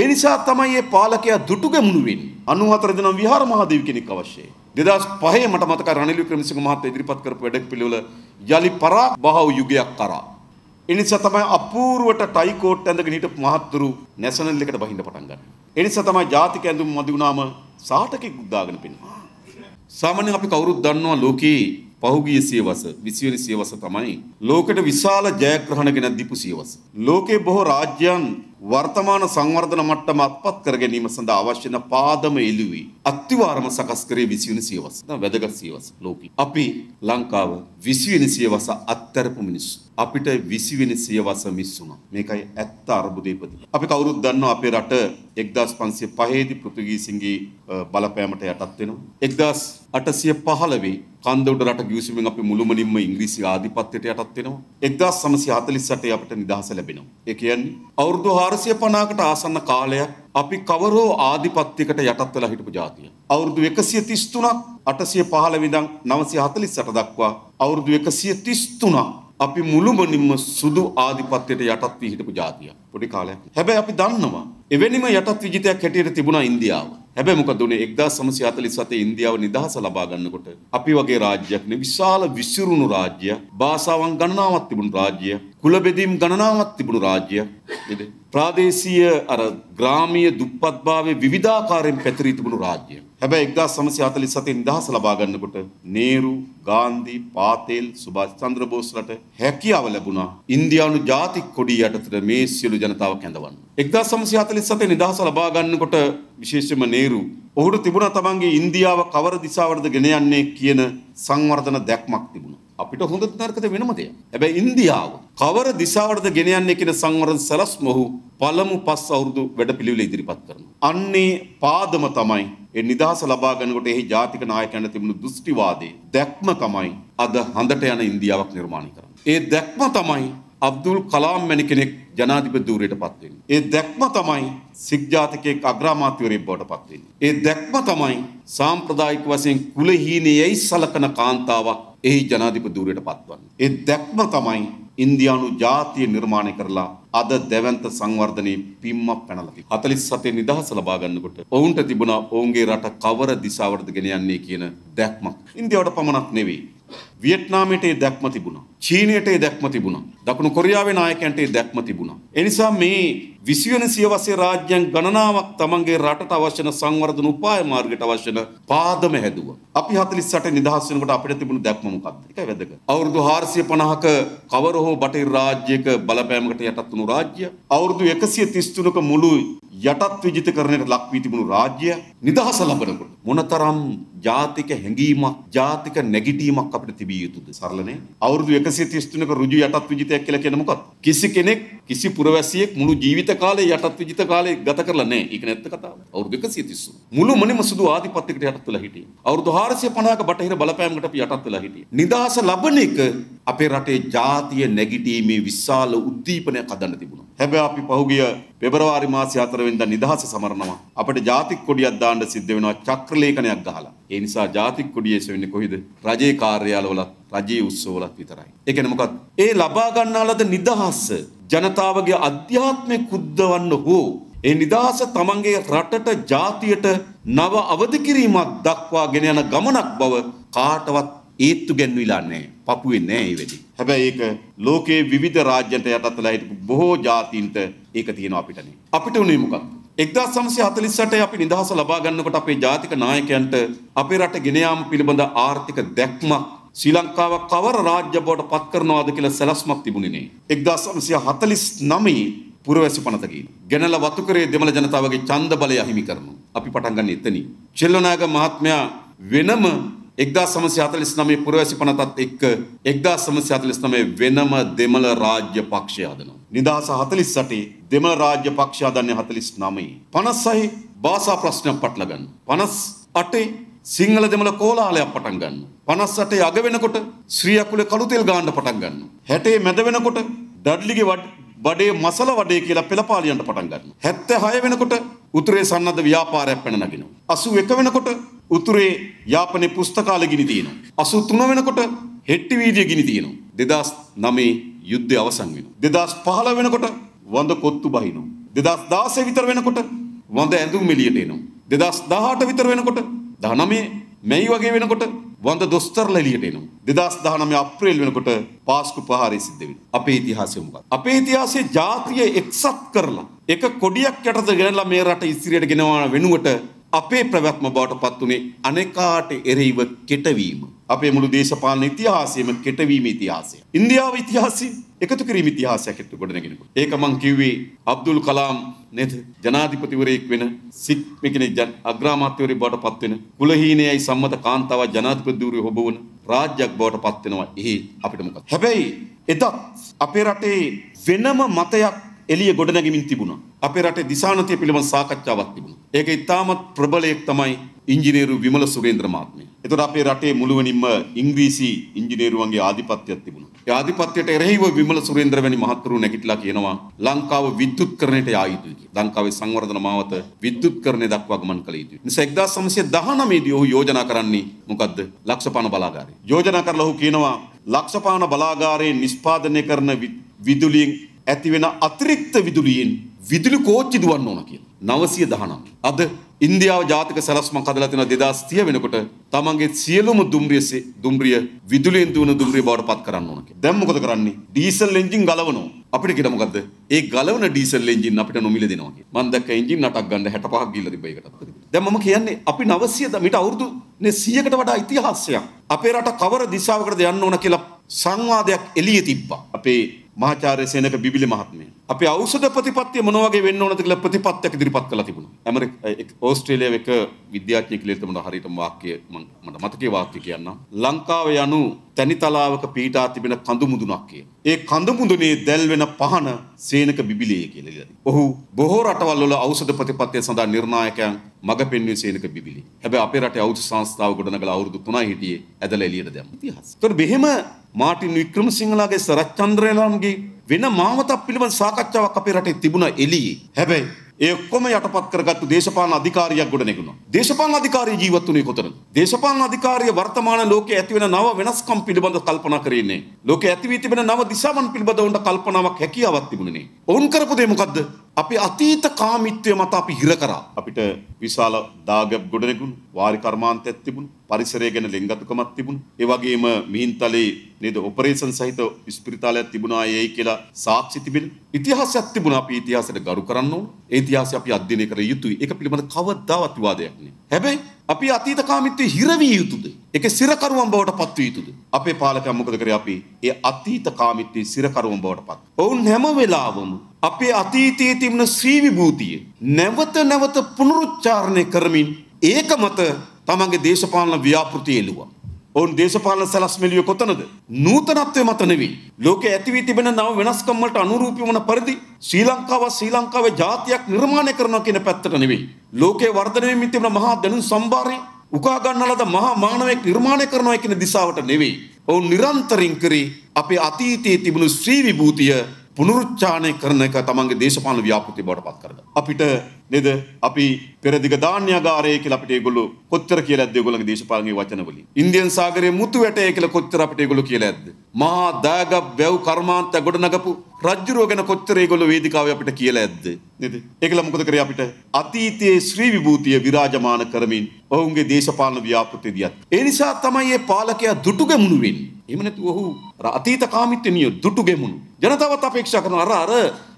ඒ නිසා තමයි මේ පාලකයා දුටු ගැමුණුවෙන් 94 දෙනා විහාර මහදේව කෙනෙක් අවශ්‍යයි. 2005 මට මතකයි රනිල් වික්‍රමසිංහ මහත්තයා ඉදිරිපත් කරපු වැඩපිළිවෙල යලි පරාභව යුගයක් කරා. ඒ නිසා තමයි අපූර්වට ටයි කෝට් ඇඳගෙන හිටපු මහත්තුරු නැෂනල් එකට බහිඳ පටන් ගන්න. ඒ නිසා තමයි ජාතික ඇඳුම් මදි වුණාම සාටකෙක් දාගෙන පෙනෙනවා. සාමාන්‍යයෙන් අපි කවුරුත් දන්නවා ලෝකේ පහුගිය සියවස 20 වෙනි සියවස තමයි ලෝකෙට විශාල ජයග්‍රහණ ගෙන දීපු සියවස. ලෝකේ බොහෝ රාජ්‍යයන් වර්තමාන සංවර්ධන මට්ටම අත්පත් කර ගැනීම සඳහා අවශ්‍ය වන පාදම එළුවේ අත්තිවාරම සකස් කරේ 20 වෙනි සියවස. දැන් වැදගත් සියවස ලෝකේ. අපි ලංකාව 20 වෙනි සියවස අත්තරපු මිනිස්සු. අපිට 20 වෙනි සියවස මිස් වුණා. මේකයි ඇත්ත අරුබුදේ ප්‍රතිඵල. අපි කවුරුත් දන්නවා අපේ රට 1505 දී පෘතුගීසින්ගේ බලපෑමට යටත් වෙනවා. 1815 කන්දවුඩ රට ගිවිසුමින් අපි මුළුමනින්ම ඉංග්‍රීසි ආධිපත්‍යයට යටත් වෙනවා. 1948 අපිට නිදහස ලැබෙනවා. ඒ කියන්නේ අවුරුදු පාරසිය පනාකට ආසන්න කාලයක් අපි කවරෝ ආධිපත්තිකට යටත් වෙලා හිටපු ජාතිය. අවුරුදු එකසිය තිස්තුනක් අටසිය පහළවිඳං නවසය හතලිස් සට දක්වා අවුරුදු එකසිය තිස්තුනා අපි මුළුමනින්ම සුදු ආධිපත්‍යයට යටත් වී හිටපු ජාතිය පොඩි කාලයක්. හැබැයි අපි දන්නවා එවැනිම යටත් විජිතයක් හැටියට තිබුණා ඉන්දියාව. හැබැයි මොකද උනේ 1947 ඉන්දියාව නිදහස ලබා ගන්නකොට අපි වගේ රාජ්‍යයක් නේ විශාල විසිරුණු රාජ්‍ය, භාෂාවන් ගණනාවක් තිබුණු රාජ්‍ය, කුලබෙදීම් ගණනාවක් තිබුණු රාජ්‍යයක් ප්‍රාදේශීය අර ග්‍රාමීය දුප්පත්භාවයේ විවිධාකාරයෙන් පැතිරී තිබුණු රාජ්‍යයක්. හැබැයි 1947 නිදහස ලබා ගන්නකොට නේරු, ගාන්ධි, පාතේල්, සුභාෂ් චන්ද්‍ර බෝස්ලට හැකියාව ලැබුණා ඉන්දියානු ජාතික කොඩිය යටතේ මේ සියලු ජනතාව කැඳවන්න. 1947 නිදහස ලබා ගන්නකොට විශේෂයෙන්ම නේරු ඔහුට තිබුණා තමන්ගේ ඉන්දියාව කවර දිශාවටද ගෙන යන්නේ කියන සංවර්ධන දැක්මක් තිබුණා. අපිට හොඳ නරකද වෙනම දෙයක්. හැබැයි ඉන්දියාව කවර දිශාවටද ගෙන යන්නේ කියන සංවරණ සලස්ම ඔහු පළමු පස් අවුරුදු වැඩපිළිවෙල ඉදිරිපත් කරනවා. අන්නේ පාදම තමයි ඒ නිදහස ලබා ගන්නකොට එහි ජාතික නායකයන්ට තිබුණු දෘෂ්ටිවාදයේ දැක්ම තමයි අද හඳට යන ඉන්දියාවක් නිර්මාණය කරන්නේ. ඒ දැක්ම තමයි අබ්දුල් කලාම් වැනි කෙනෙක් ජනාධිපතිවරයට පත් වෙන්නේ. ඒ දැක්ම තමයි සික් ජාතිකයෙක් අග්‍රාමාත්‍යවරයෙක් බවට පත් වෙන්නේ. ඒ දැක්ම තමයි සාම්ප්‍රදායික වශයෙන් කුලහීනයයි සලකන කාන්තාවක් එහි ජනාධිපතිවරයට පත්වන්නේ. ඒ දැක්ම තමයි ඉන්දියානු ජාතිය නිර්මාණය කරලා අද දැවන්ත සංවර්ධනයේ පිම්මක් පැනලා තිබෙනවා. 47 නිදහස ලබා ගන්නකොට ඔවුන්ට තිබුණා ඔවුන්ගේ රට කවර දිශාවටද ගෙන යන්නේ කියන දැක්මක්. ඉන්දියාවට පමණක් නෙවෙයි වියට්නාමයට ඒ දැක්ම තිබුණා. චීනයට ඒ දැක්ම තිබුණා. දකුණු කොරියාවේ නායකයන්ට ඒ දැක්ම තිබුණා. එනිසා මේ 20 වෙනි සියවසේ රාජ්‍යයන් ගණනාවක් තමන්ගේ රටට අවශ්‍ය වෙන සංවර්ධන උපාය මාර්ගයට අවශ්‍ය වෙන පාදම හැදුවා. අපි 48 නිදහස් වෙනකොට අපිට තිබුණු දැක්ම මොකක්ද? ඒකයි වැදගත්. අවුරුදු 450ක කවර හෝ බටහිර රාජ්‍යයක බලපෑමකට යටත් වුණු රාජ්‍ය. අවුරුදු 133ක මුළු යටත් විජිතකරණයට ලක් වී තිබුණු රාජ්‍යය නිදහස ලබනකොට මොනතරම් ජාතික හැඟීමක් ජාතික නැගිටීමක් අපිට තිබිය යුතුද සරලනේ අවුරුදු 133ක ඍජු යටත් විජිතයක් කියලා කියන්නේ මොකක්ද කිසි කෙනෙක් කිසි පුරවැසියෙක් මුළු ජීවිත කාලේ යටත් විජිත කාලේ ගත කරලා නැහැ ඒක නැත්ත කතාව අවුරුදු 133 මුළු මනිම සුදු ආධිපත්‍යයකට යටත් වෙලා හිටියේ අවුරුදු 450ක බටහිර බලපෑමකට අපි යටත් වෙලා හිටියේ නිදහස ලබන එක අපේ රටේ ජාතිය නැගිටීමේ විශාල උද්දීපනයක් හදන්න තිබුණා හැබැයි අපි පහුගිය පෙබරවාරි මාසයේ 4 වෙනිදා නිදහස සමරනවා. අපිට ජාතික කොඩියක් දාන්න සිද්ධ වෙනවා චක්‍රලේඛනයක් ගහලා. ඒ නිසා ජාතික කොඩිය එසෙන්නේ කොහේද? රජයේ කාර්යාලවලත්, රජයේ උත්සවවලත් විතරයි. ඒ කියන්නේ මොකක්ද? ඒ ලබා ගන්නාලද නිදහස ජනතාවගේ අධ්‍යාත්මේ කුද්දවන්න හෝ ඒ නිදහස තමන්ගේ රටට ජාතියට නව අවදි කිරීමක් දක්වා ගෙන යන ගමනක් බව කාටවත් ඒත්තු ගැන්විලා නැහැ. පපුවේ නැහැ ඒ වෙලේ. හැබැයි ඒක ලෝකයේ විවිධ රාජ්‍යන්ට යටත් වෙලා හිටපු බොහෝ ජාතීන්ට ඒක තියෙනවා අපිටනේ. අපිට උනේ මොකක්ද? 1948 අපි නිදහස ලබා ගන්නකොට අපේ ජාතික නායකයන්ට අපේ රට ගෙන යාම පිළිබඳ ආර්ථික දැක්මක් ශ්‍රී ලංකාව කවර රාජ්‍ය බවට පත් කරනවාද කියලා සැලැස්මක් තිබුණේ නෑ. 1949 පුරවැසි පනත කියන. ගෙනල වතුකරේ දෙමළ ජනතාවගේ ඡන්ද බලය අහිමි කරනවා. අපි පටන් ගන්න එතනින්. චෙල්ලනාග මහත්මයා වෙනම එක්දා සමසිහතලිස් නමේ පුරවැසි පනතත් එක්ක එක්දා සමසිහතලිස් නමේ වෙනම දෙමළ රාජ්‍ය පක්ෂය හදනවා. නිදහස හතලිස් සටේ දෙමළ රාජ්‍ය පක්ෂ හදන්නේ හතලිස් නමයි. පනස්සහි භාෂා ප්‍රශ්නයක් පටලගන්න. පනස් අටේ සිංහල දෙමළ කෝලාහලයක් පටන් ගන්න. 58 අග වෙනකොට ශ්‍රී අකුලේ කළු තෙල් ගාන්න පටන් ගන්නවා. 60 මැද වෙනකොට ඩඩ්ලිගේ බඩේ මසල වඩේ කියලා පෙළපාලියන්ට පටන් ගන්නවා. 76 වෙනකොට උතුරේ සන්නද්ධ ව්‍යාපාරයක් පැන නගිනවා. 81 වෙනකොට උතුරේ යාපනය පුස්තකාල ගිනි තියෙනවා. අසු තුන වෙනකොට හෙට්ටි වීදිය ගිනි තියෙනවා. දෙදස් නමේ යුද්ධය අවසන් වෙන. දෙදස් පහල වෙනකොට වඳ කොත්තු බහිනවා. දෙදස් දාසය විතර වෙනකොට වඳ ඇඳුම් එලියට එනවා. දෙදස් දහට විතර වෙනකොට දහනමේ මැයි වගේ වෙනකොට වඳ දොස්තරල එලියට එනවා. දෙදස් දහනමේ අප්‍රේල් වෙනකොට පාස්කු ප්‍රහාරය සිද්ධ වෙනවා. අපේ ඉතිහාසය මොකක්ද? අපේ ඉතිහාසයේ ජාතිය එක්සත් කරලා එක කොඩියක් යටතේ ගෙනලා මේ රට ඉස්සිරියට ගෙනවන වෙනුවට අපේ ප්‍රවැත්ම බවට පත් වුණේ අනෙකාට එරෙහිව කෙටවීම. අපේ මුළු දේශපාලන ඉතිහාසයේම කෙටවීම ඉතිහාසය. ඉන්දියාවේ ඉතිහාසය එකතු කිරීම ඉතිහාසයක් එක්ක ගොඩනගෙනකොට. ඒක මං කිව්වේ අබ්දුල් කලාම් නේද ජනාධිපතිවරයෙක් වෙන සික් මෙකිනේ ජන අග්‍රාමාත්‍යවරයෙක් බවට පත් වෙන කුලහීනයයි සම්මත කාන්තාව ජනාධිපතිවරයෙ හොබවන රාජ්‍යයක් බවට පත් වෙනවා. එහි අපිට මොකක්ද? හැබැයි එදත් අපේ රටේ වෙනම මතයක් එලිය ගොඩනැගමින් තිබුණා. අපේ රටේ දිසානතිය පිළිබඳ සාකච්ඡාවක් තිබුණා. ඒක ඉතාමත් ප්‍රබලයක් තමයි ඉංජිනේරු විමල සුරේන්ද්‍ර මහත්මයා. එතකොට අපේ රටේ මුළුමනින්ම ඉංග්‍රීසි ඉංජිනේරුවන්ගේ ආධිපත්‍යයක් තිබුණා. ඒ ආධිපත්‍යයට එරෙහිව විමල සුරේන්ද්‍ර වැනි මහත්තුරු නැගිටලා කියනවා ලංකාව විද්‍යුත්කරණයට යා යුතුයි කියලා. ලංකාවේ සංවර්ධන මාවත විද්‍යුත්කරණය දක්වා ගමන් කළ යුතුයි. නිසා 1919 දී ඔහු යෝජනා කරන්නේ මොකද්ද? ලක්ෂපාන බලාගාරය. යෝජනා කරලා ඔහු කියනවා ලක්ෂපාන බලාගාරයේ නිෂ්පාදනය කරන විදුලියෙන් ඇතිවෙන අතිරික්ත විදුලියෙන් විදුලි කෝච්චි දුවන්න ඕන කියලා. 919. අද ඉන්දියාව ජාතික සැලැස්මක් හදලා තියෙනවා 2030 වෙනකොට තමන්ගේ සියලුම දුම්රිය දුම්රිය විදුලියෙන් දුවන දුම්රිය බවට පත් කරන්න ඕන කියලා. දැන් මොකද කරන්නේ? ඩීසල් එන්ජින් ගලවනවා. අපිට කියන මොකද්ද? ඒ ගලවන ඩීසල් එන්ජින් අපිට නොමිල දෙනවා කියලා. මම දැක්ක එන්ජින් නටක් ගන්න 65ක් ගිල්ල තිබ්බ ඒකටත්. දැන් මම කියන්නේ අපි 900 මිට අවුරුදු 100කට වඩා ඉතිහාසයක්. අපේ රට කවර දිශාවකටද යන්න ඕන කියලා සංවාදයක් එළියේ තිබ්බා. අපේ මාචාර්ය සේනක බිබිලි මහත්මිය. අපි ඖෂධ ප්‍රතිපත්තිය මොන වගේ වෙන්න ඕනද කියලා ප්‍රතිපත්තියක් ඉදිරිපත් කළා තිබුණා. ඇමරික ඕස්ට්‍රේලියාව එක විද්‍යාඥයෙක් කියලා තමයි හරියටම වාක්‍ය මට මතකේ වාක්‍ය කියන්නම්. ලංකාව යනු තනිතලාවක පීඩා තිබෙන කඳු මුදුනක් කිය. ඒ කඳු මුදුනේ දැල්වෙන පහන සේනක බිබිලිය කියලා ඉලදී. ඔහු බොහෝ රටවල් වල ඖෂධ ප්‍රතිපත්තිය සඳහා නිර්ණායකයන් මග පෙන්වුවේ සේනක බිබිලි. හැබැයි අපේ රටේ ඖෂධ සංස්ථාව ගොඩනගලා අවුරුදු 3යි හිටියේ ඇදලා එළියට දැම්මා. ඉතිහාස. ඒතකොට මෙහෙම මාටින් වික්‍රමසිංහලාගේ සරත් චන්ද්‍රේලාන්ගේ වෙන මාවතක් පිළිබඳ සාකච්ඡාවක් අපේ රටේ තිබුණා එළියේ. හැබැයි ඒ ඔක්කොම යටපත් කරගත්තු දේශපාලන අධිකාරියක් ගොඩනැගුණා. දේශපාලන අධිකාරිය ජීවත් වුණේ කොතනද? දේශපාලන අධිකාරිය වර්තමාන ලෝකයේ ඇතිවෙන නව වෙනස්කම් පිළිබඳව කල්පනා කරේ නැහැ. ලෝකයේ ඇති වී තිබෙන නව දිශාවන් පිළිබඳව උන්ට කල්පනාවක් හැකියාවක් තිබුණේ නැහැ. ඔවුන් කරපු දේ මොකද්ද? අපි අතීත කාමිත්වය මත අපි හිර කරා. අපිට විශාල දාගැබ් ගොඩනැගුණු, වාරි කර්මාන්තයක් තිබුණු, පරිසරය ගැන ලෙන්ගතුකමක් තිබුණු. ඒ වගේම මිහින්තලේ නේද ඔපරේෂන් සහිත ස්පිරිතාලයක් තිබුණා යයි කියලා සාක්ෂි තිබෙන ඉතිහාසයක් තිබුණා. අපි ඉතිහාසයට ගරු කරන්න ඕන. ඒ ඉතිහාසය අපි අධ්‍යයනය කර යුතුයි. ඒක පිළිබඳ කවදාවත් විවාදයක් නෑ. හැබැයි අපි අතීත කාමිත්වයේ හිර විය යුතුද? ඒකේ සිරකරුවන් බවට පත් විය යුතුද? අපේ පාලකයන් මොකද කරේ අපි? ඒ අතීත කාමිත්වයේ සිරකරුවන් බවට පත්. ඔවුන් හැම වෙලාවම අපේ අතීතයේ තිබෙන ශ්‍රීවිභූතිය නැවත නැවත පුනරුච්චාරණය කරමින් ඒක මත තමන්ගේ දේශපාලන ව්‍යාපෘතිය එළුවා. ඔවුන් දේශපාලන සැලැස්මෙලිය කොතනද? නූතනත්වය මත නෙවෙයි. ලෝකයේ ඇති වී තිබෙන නව වෙනස්කම් වලට අනුරූපී වන පරිදි ශ්‍රී ලංකාව ශ්‍රී ලංකාවේ ජාතියක් නිර්මාණය කරනවා කියන පැත්තට නෙවෙයි. ලෝකයේ වර්ධනය වෙමින් තිබෙන මහා දැනුම් සම්භාරය උකා ගන්න ලද මහා මානවයෙක් නිර්මාණය කරනවා කියන දිශාවට නෙවෙයි. ඔවුන් නිරන්තරින් කරේ අපේ අතීතයේ තිබුණු ශ්‍රී විභූතිය පුනරුච්චානය කරන එක තමන්ගේ දේශපාලන ව්‍යාපෘති බවට පත් කරගන්න. අපිට නේද අපි පෙරදිග ධාන්‍යාගාරය කියලා අපිට ඒගොල්ලෝ කොච්චර කියලා ඇද්ද ඒගොල්ලන්ගේ දේශපාලනයේ වචන වලින්. ඉන්දියන් සාගරයේ මුතු වැටේ කියලා කොච්චර අපිට ඒගොල්ලෝ කියලා ඇද්ද. මහා දාග වැව් කර්මාන්ත ගොඩනගපු රජ්ජුරුව ගැන කොච්චර ඒගොල්ලෝ වේදිකාවේ අපිට කියලා ඇද්ද නේද? ඒකලා මොකද කරේ අපිට අතීතයේ ශ්‍රී විභූතිය විරාජමාන කරමින් ඔවුන්ගේ දේශපාලන ව්‍යාපෘති දියත්. ඒ නිසා තමයි මේ පාලකයා දුටුගැමුණු වෙන්නේ. එහෙම නැතුව ඔහු අතීත කාමිත්වය නිය දුටු ගෙමුණු. ජනතාවත් අපේක්ෂා කරන අර අර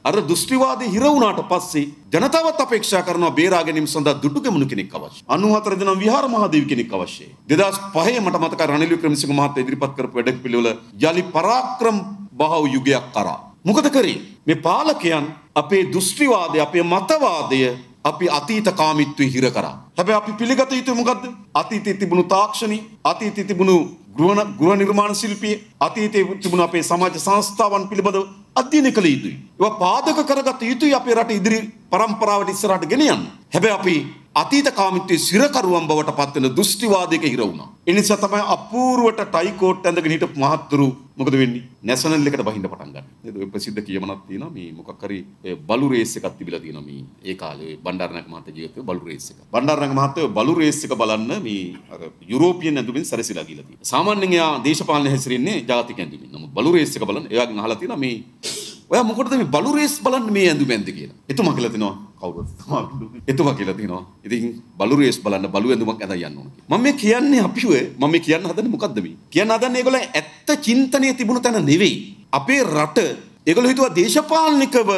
අර දෘෂ්ටිවාදී හිර වුණාට පස්සේ ජනතාවත් අපේක්ෂා කරනවා බේරා ගැනීම සඳහා දුටු ගෙමුණු කෙනෙක් අවශ්‍යයි. 94 දෙනා විහාර මහදේව කෙනෙක් අවශ්‍යයි. 2005 මට මතකයි රනිල් වික්‍රමසිංහ මහත්තයා ඉදිරිපත් කරපු වැඩ පිළිවෙල යලි පරාක්‍රම බහව යුගයක් කරා. මොකද කරේ? මේ පාලකයන් අපේ දෘෂ්ටිවාදය අපේ මතවාදය අපි අතීත කාමිත්වය හිර කරා. හැබැයි අපි පිළිගත යුතු මොකද්ද? අතීතයේ තිබුණු තාක්ෂණි, අතීතයේ තිබුණු ගෘහන ගෘහ නිර්මාණ ශිල්පී අතීතයේ තිබුණු අපේ සමාජ සංස්ථාවන් පිළිබඳව අධ්‍යයනය කළ යුතුයි. ඒවා පාදක කරගත යුතුයි අපේ රට ඉදිරි පරම්පරාවට ඉස්සරහට ගෙනියන්න. හැබැයි අපි අතීතකාමිත්වයේ සිරකරුවන් බවට පත්වන දෘෂ්ටිවාදයක හිර වුණා. ඒ නිසා තමයි අපූර්වට ටයිකෝට් ඇඳගෙන හිටපු මහත්තුරු මොකද වෙන්නේ? නැෂනල් එකට බහින්න පටන් ගන්න. නේද? ඔය ප්‍රසිද්ධ කියමනක් තියෙනවා මේ මොකක් හරි බලු රේස් එකක් තිබිලා තියෙනවා මේ ඒ කාලේ බණ්ඩාරනායක මහත්තයා ජීවිතේ බලු රේස් එක. බණ්ඩාරනායක මහත්තයා බලු රේස් එක බලන්න මේ අර යුරෝපියන් ඇඳුමින් සැරසිලා ගිහලා තියෙනවා. සාමාන්‍යයෙන් එයා දේශපාලන හැසිරෙන්නේ ජාතික ඇඳුමින්. නමුත් බලු රේස් එක බලන්න එයාගෙන් අහලා තියෙනවා මේ ඔයා මොකටද මේ බලු රේස් බලන්න මේ ඇඳුමෙන්ද කියලා. එතුමා කියලා තිනවා කවුරුත් තමයි. එතුමා කියලා තිනවා. ඉතින් බලු රේස් බලන්න බලු ඇඳුමක් ඇඳලා යන්න ඕන කියලා. මම මේ කියන්නේ අපිව මම මේ කියන්න හදන්නේ මොකද්ද මේ? කියන්න හදන්නේ ඒගොල්ලන් ඇත්ත චින්තනයේ තිබුණු තැන නෙවෙයි. අපේ රට ඒගොල්ලෝ හිතුවා දේශපාලනිකව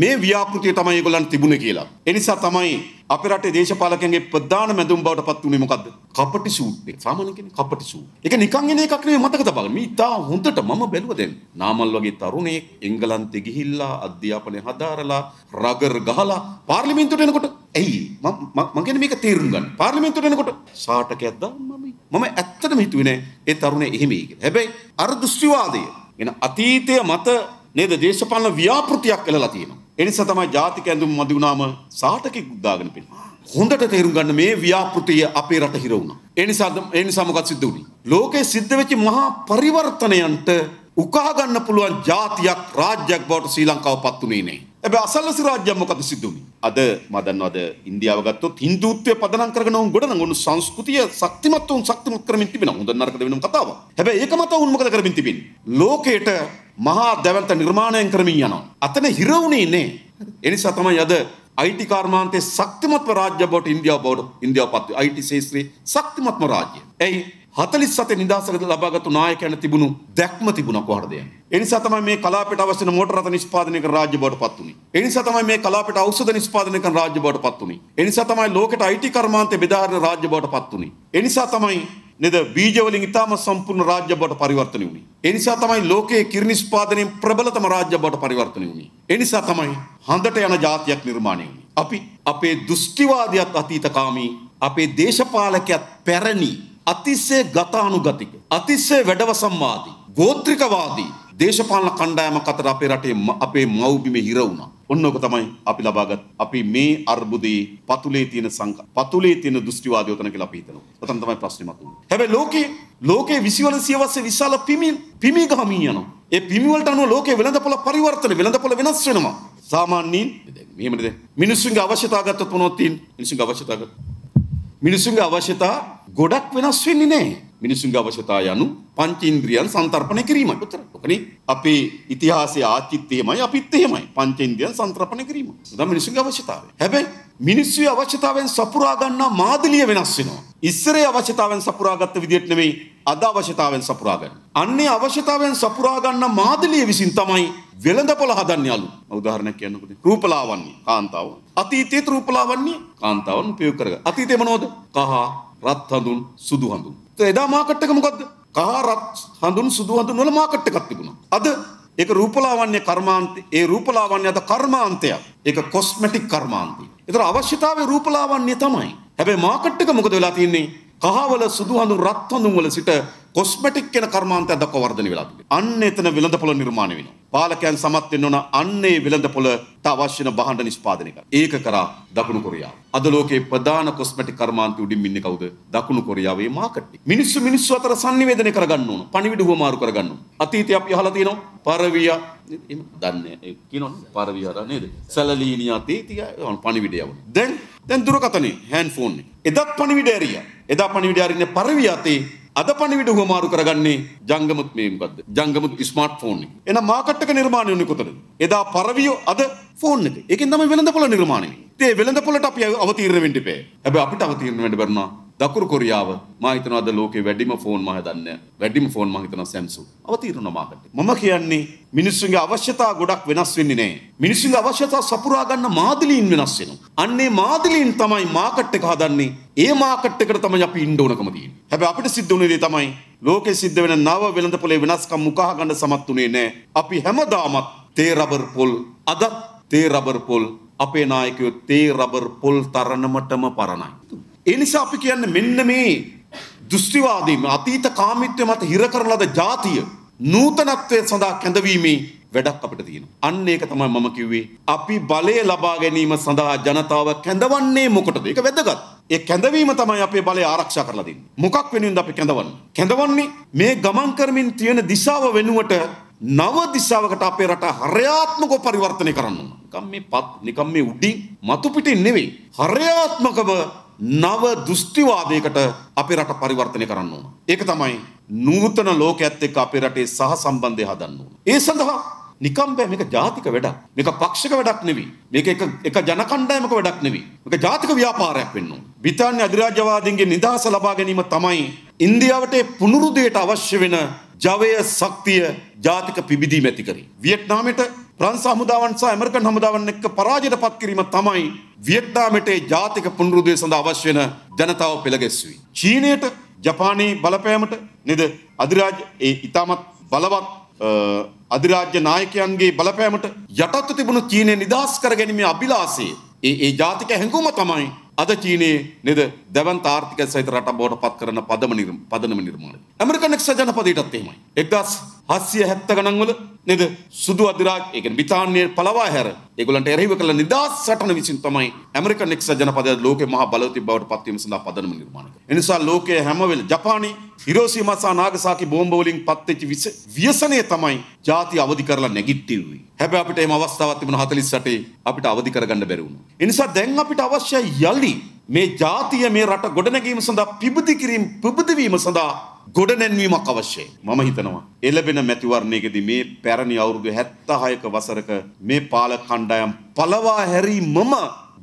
මේ ව්‍යාපෘතිය තමයි ඒගොල්ලන් තිබුණේ කියලා. ඒ නිසා තමයි අපේ රටේ දේශපාලකයන්ගේ ප්‍රධාන මැදුම් බවට පත් වුණේ මොකද්ද? කපටි සූට් එක. සාමාන්‍ය කියන්නේ කපටි සූට්. ඒක නිකන් එන එකක් නෙවෙයි මතක තබාගන්න. මේ තා හොඳට මම බැලුවා දැන්. නාමල් වගේ තරුණයෙක් එංගලන්තේ ගිහිල්ලා අධ්‍යාපනය හදාරලා රගර් ගහලා පාර්ලිමේන්තුවට එනකොට ඇයි මම මම කියන්නේ මේක තේරුම් ගන්න. පාර්ලිමේන්තුවට එනකොට සාටකයක් දාන්න මම මම ඇත්තටම හිතුවේ නෑ ඒ තරුණේ එහෙමයි කියලා. හැබැයි අර දෘෂ්ටිවාදය එන අතීතය මත නේද දේශපාලන ව්‍යාපෘතියක් කළලා තියෙනවා. එනිසා තමයි ජාතික ඇඳුම් මදි වුණාම සාතකෙක් උද්දාගෙන පෙනෙනවා. හොඳට තේරුම් ගන්න මේ ව්‍යාපෘතිය අපේ රට හිර වුණා. ඒ නිසා ඒ නිසා මොකක් සිද්ධ වුණේ? ලෝකයේ සිද්ධ වෙච්ච මහා පරිවර්තනයන්ට උකහා ගන්න පුළුවන් ජාතියක් රාජ්‍යයක් බවට ශ්‍රී ලංකාව පත් වුණේ නැහැ. ඇබ අසල්ලස රාජ්‍යම් මොකද සිද්ධ වුණේ? අද මම දන්නවද ඉන්දියාව ගත්තොත් හින්දුත්වය පදනම් කරගෙන උන් ගොඩනගන සංස්කෘතිය ශක්තිමත් උන් ශක්තිමත් කරමින් තිබෙනවා. හොඳ නරකද වෙනම කතාවක්. හැබැයි ඒක මත උන් මොකද කරමින් තිබෙන්නේ? ලෝකයට මහා දැවන්ත නිර්මාණයෙන් කරමින් යනවා. අතන හිර වුණේ නේ. ඒ නිසා තමයි අද IT කර්මාන්තයේ ශක්තිමත්ම රාජ්‍ය බවට ඉන්දියාව බවට ඉන්දියාව පත් වෙයි. IT ශාස්ත්‍රයේ ශක්තිමත්ම රාජ්‍ය. එයි හතලිස් සතේ නිදහසකට ලබාගත්තු නායකයන් තිබුණු දැක්ම තිබුණා කොහොමද යන්නේ. ඒ නිසා තමයි මේ කලාපයට අවශ්‍ය වෙන මෝටර රථ නිෂ්පාදනය කරන රාජ්‍ය බවට පත් වුනේ. ඒ නිසා තමයි මේ කලාපයට ඖෂධ නිෂ්පාදනය කරන රාජ්‍ය බවට පත් වුනේ. ඒ නිසා තමයි ලෝකෙට IT කර්මාන්තය බෙදා හරින රාජ්‍ය බවට පත් වුනේ. ඒ නිසා තමයි නේද බීජ වලින් ඉතාම සම්පූර්ණ රාජ්‍ය බවට පරිවර්තනය වුනේ. ඒ නිසා තමයි ලෝකයේ කිරි නිෂ්පාදනයේ ප්‍රබලතම රාජ්‍ය බවට පරිවර්තනය වුනේ. ඒ නිසා තමයි හඳට යන ජාතියක් නිර්මාණය වුනේ. අපි අපේ දෘෂ්ටිවාදියත් අතීතකාමී අපේ දේශපාලකයත් පැරණි අතිස්සේ ගතානුගතික. අතිස්සේ වැඩවසම්වාදී. ගෝත්‍රිකවාදී දේශපාලන කණ්ඩායමක් අතර අපේ රටේ අපේ මව්බිමේ හිර වුණා. ඔන්න ඔක තමයි අපි ලබාගත් අපි මේ අර්බුදේ පතුලේ තියෙන සංක පතුලේ තියෙන දෘෂ්ටිවාදය උතන කියලා අපි හිතනවා. ඔතන තමයි ප්‍රශ්නේ මතුවේ. හැබැයි ලෝකේ ලෝකේ 20 වන සියවසේ විශාල පිමි පිමි ගහමින් යනවා. ඒ පිමි වලට අනුව ලෝකේ වෙළඳපොළ පරිවර්තන වෙළඳපොළ වෙනස් වෙනවා. සාමාන්‍යයෙන් මෙහෙමද මිනිස්සුන්ගේ අවශ්‍යතාව ගත්තොත් මොනවද තියෙන්නේ? මිනිස්සුන්ගේ අවශ්‍යතාව ගත්තොත් මිනිස්සුන්ගේ අවශ්‍යතාව ගොඩක් වෙනස් වෙන්නේ නැහැ. මිනිසුන්ගේ අවශ්‍යතා යනු පංචේන්ද්‍රියන් සංතරපණය කිරීමයි. ඔතන. ඔකනේ අපේ ඉතිහාසයේ ආචිත් එහෙමයි අපිත් එහෙමයි. පංචේන්ද්‍රියන් සංතරපණය කිරීම. තමයි මිනිසුන්ගේ අවශ්‍යතාවය. හැබැයි මිනිස්සුගේ අවශ්‍යතාවෙන් සපුරා ගන්නා මාදලිය වෙනස් වෙනවා. ඉස්සරේ අවශ්‍යතාවෙන් සපුරාගත්ත විදිහට නෙවෙයි අද අවශ්‍යතාවෙන් සපුරා ගන්න. අන්නේ අවශ්‍යතාවෙන් සපුරා ගන්න මාදලිය විසින් තමයි වෙළඳපොළ හදන්නේ අලු. උදාහරණයක් කියන්නකොනේ. රූපලාවන්‍ය කාන්තාව. අතීතයේ රූපලාවන්‍ය කාන්තාවන් උපයෝග කරගන්න. අතීතේ මොනවද? කහ, රත් හඳුන්, සුදු හඳුන්. එදා මාකට් එක මොකද්ද? කහ, රත් හඳුන්, සුදු හඳුන් වල මාකට් එකක් තිබුණා. අද ඒක රූපලාවන්‍ය කර්මාන්තේ ඒ රූපලාවන්‍ය අද කර්මාන්තයක්. ඒක කොස්මැටික් කර්මාන්තය. ඒතර අවශ්‍යතාවයේ රූපලාවන්‍ය තමයි. හැබැයි මාකට් එක මොකද වෙලා තියෙන්නේ? කහවල සුදුහඳු රත්හඳුන් වල සිට කොස්මටික් කියන කර්මාන්තයක් දක්වා වර්ධනය වෙලා තිබෙනවා. අන්න එතන වෙළඳපොළ නිර්මාණය වෙනවා. පාලකයන් සමත් වෙන්න ඕන අන්නේ වෙළඳපොළට අවශ්‍ය වෙන භාණ්ඩ නිෂ්පාදනය කරනවා. ඒක කරා දකුණු කොරියාව. අද ලෝකේ ප්‍රධාන කොස්මටික් කර්මාන්තෙ උඩින් ඉන්නේ කවුද? දකුණු කොරියාවේ මාකට් එක. මිනිස්සු මිනිස්සු අතර sannivedanaya කරගන්න ඕන. පණිවිඩ හුවමාරු කරගන්න ඕන. අතීතයේ අපි අහලා තියෙනවා පරවියා එහෙම දන්නේ. ඒ කියනවනේ පරවියා නේද? සැලලීනියා තීතිය පණිවිඩය වුණා. දැන් දැන් දුරකතනේ හෑන්ඩ් ෆෝන් එකේ. එදත් පණිවිඩ ඇරියා. එදා පණිවිඩ අරින්නේ පරිවි අතේ අද පණිවිඩ හුවමාරු කරගන්නේ ජංගමත් මේ මොකද්ද? ජංගමත් ස්මාර්ට්ෆෝන් එක. එහෙනම් මාකට් එක නිර්මාණය වෙන්නේ කොතනද? එදා පරවිය අද ෆෝන් එක. ඒකෙන් තමයි වෙළඳ පොළ නිර්මාණය වෙන්නේ. ඒ වෙළඳ පොළට අපි අවතීර්ණ වෙන්න ඉපේ. හැබැයි අපිට අවතීර්ණ වෙන්න බැරුණා. දකුරු කොරියාව මහිතන අද ලෝකේ වැඩිම ෆෝන් මහ දන්න වැඩිම ෆෝන් මහිතන සැම්සුන් අවතීරණ මාකට මම කියන්නේ මිනිස්සුන්ගේ අවශ්‍යතා ගොඩක් වෙනස් වෙන්නේ නෑ මිනිස්සුන්ගේ අවශ්‍යතා සපුරා ගන්න මාදලීන් වෙනස් වෙනවා අන්නේ මාදලීන් තමයි මාකට් එක හදන්නේ ඒ මාකට් එකට තමයි අපි ඉන්න ඕනකම තියෙන්නේ හැබැයි අපිට සිද්ධ වුණේ තමයි ලෝකේ සිද්ධ වෙන නව වෙළඳපොලේ වෙනස්කම් මුකහා ගන්න සමත් උනේ නෑ අපි හැමදාමත් තේ රබර් පොල් අදත් තේ රබර් පොල් අපේ නායකයෝ තේ රබර් පොල් තරණමටම පරණයි. ඒ නිසා අපි කියන්නේ මෙන්න මේ දෘෂ්ටිවාදී අතීත කාමීත්වය මත හිර කරන ලද ජාතිය නූතනත්වය සඳහා කැඳවීමේ වැඩක් අපිට තියෙනවා. අන්න ඒක තමයි මම කිව්වේ. අපි බලය ලබා ගැනීම සඳහා ජනතාව කැඳවන්නේ මොකටද? ඒක වැදගත්. ඒ කැඳවීම තමයි අපේ බලය ආරක්ෂා කරලා දෙන්නේ. මොකක් වෙනුවෙන්ද අපි කැඳවන්නේ? කැඳවන්නේ මේ ගමන් කරමින් තියෙන දිශාව වෙනුවට නව දිසාවකට අපේ රට හරයාත්මකව පරිවර්තනය කරන්න ඕන. නිකම් මේ පත් නිකම් මේ උඩින් මතු පිටින් නෙවෙයි. හරයාත්මකව නව දෘෂ්ටිවාදයකට අපේ රට පරිවර්තනය කරන්න ඕන. ඒක තමයි නූතන ලෝකයේත් එක්ක අපේ රටේ සහසම්බන්ධය හදන්න ඕන. ඒ සඳහා නිකම් බෑ මේක ජාතික වැඩක්. මේක පක්ෂික වැඩක් නෙවෙයි. මේක එක එක ජන කණ්ඩායමක වැඩක් නෙවෙයි. මේක ජාතික ව්‍යාපාරයක් වෙන්න ඕන. බ්‍රිතාන්‍ය අධිරාජ්‍යවාදීන්ගේ නිදහස ලබා ගැනීම තමයි ඉන්දියාවට පුනරුදයට අවශ්‍ය වෙන ජවය ශක්තිය ජාතික පිබිදීම ඇති කරේ. වියට්නාමයට ප්‍රංස හමුදාවන් සහ ඇමරිකන් හමුදාවන් එක්ක පරාජයට පත් කිරීම තමයි වියට්නාමයට ජාතික පුනරුදය සඳහා අවශ්‍ය වෙන ජනතාව පෙළගැස්වීම. චීනයට ජපානයේ බලපෑමට නේද අධිරාජ්‍ය ඒ ඉතාමත් බලවත් අධිරාජ්‍ය නායකයන්ගේ බලපෑමට යටත්ව තිබුණු චීනය නිදහස් කර ගැනීමේ අභිලාෂයේ ඒ ඒ ජාතික හැඟුම තමයි අද චීනයේ නේද දැවන් තාර්ථික සහිත රට බවට පත් කරන පදම නිර්ම පදනම නිර්මාණය. ඇමරිකන් එක්සත් ජනපදයටත් එහෙමයි. 1900 හස්සිය හැත්ත ගණන්වල නේද සුදු අධිරාජ ඒ කියන්නේ බ්‍රිතාන්‍යයේ පළවා හැර ඒගොල්ලන්ට එරෙහිව කළ නිදහස් සටන විසින් තමයි ඇමරිකන් එක්සත් ජනපදය ලෝකේ මහා බලවතී බවට පත්වීම සඳහා පදනම නිර්මාණය කළේ. ඒ නිසා ලෝකයේ හැම වෙලේ ජපානයේ හිරෝෂීමා සහ නාගසාකි බෝම්බ වලින් පත්වෙච්ච ව්‍යසනය තමයි ජාතිය අවදි කරලා නැගිටින්නේ. හැබැයි අපිට එහෙම අවස්ථාවක් තිබුණා 48 අපිට අවදි කරගන්න බැරි වුණා. ඒ නිසා දැන් අපිට අවශ්‍යයි යලි මේ ජාතිය මේ රට ගොඩනැගීම සඳහා පිබිදි කිරීම පිබිදවීම සඳහා ගොඩනැන්වීමක් අවශ්‍යයි මම හිතනවා. එළබෙන මැතිවරණයකදී මේ පැරණි අවුරුදු 76ක වසරක මේ පාලක කණ්ඩායම් පළවා හැරීමම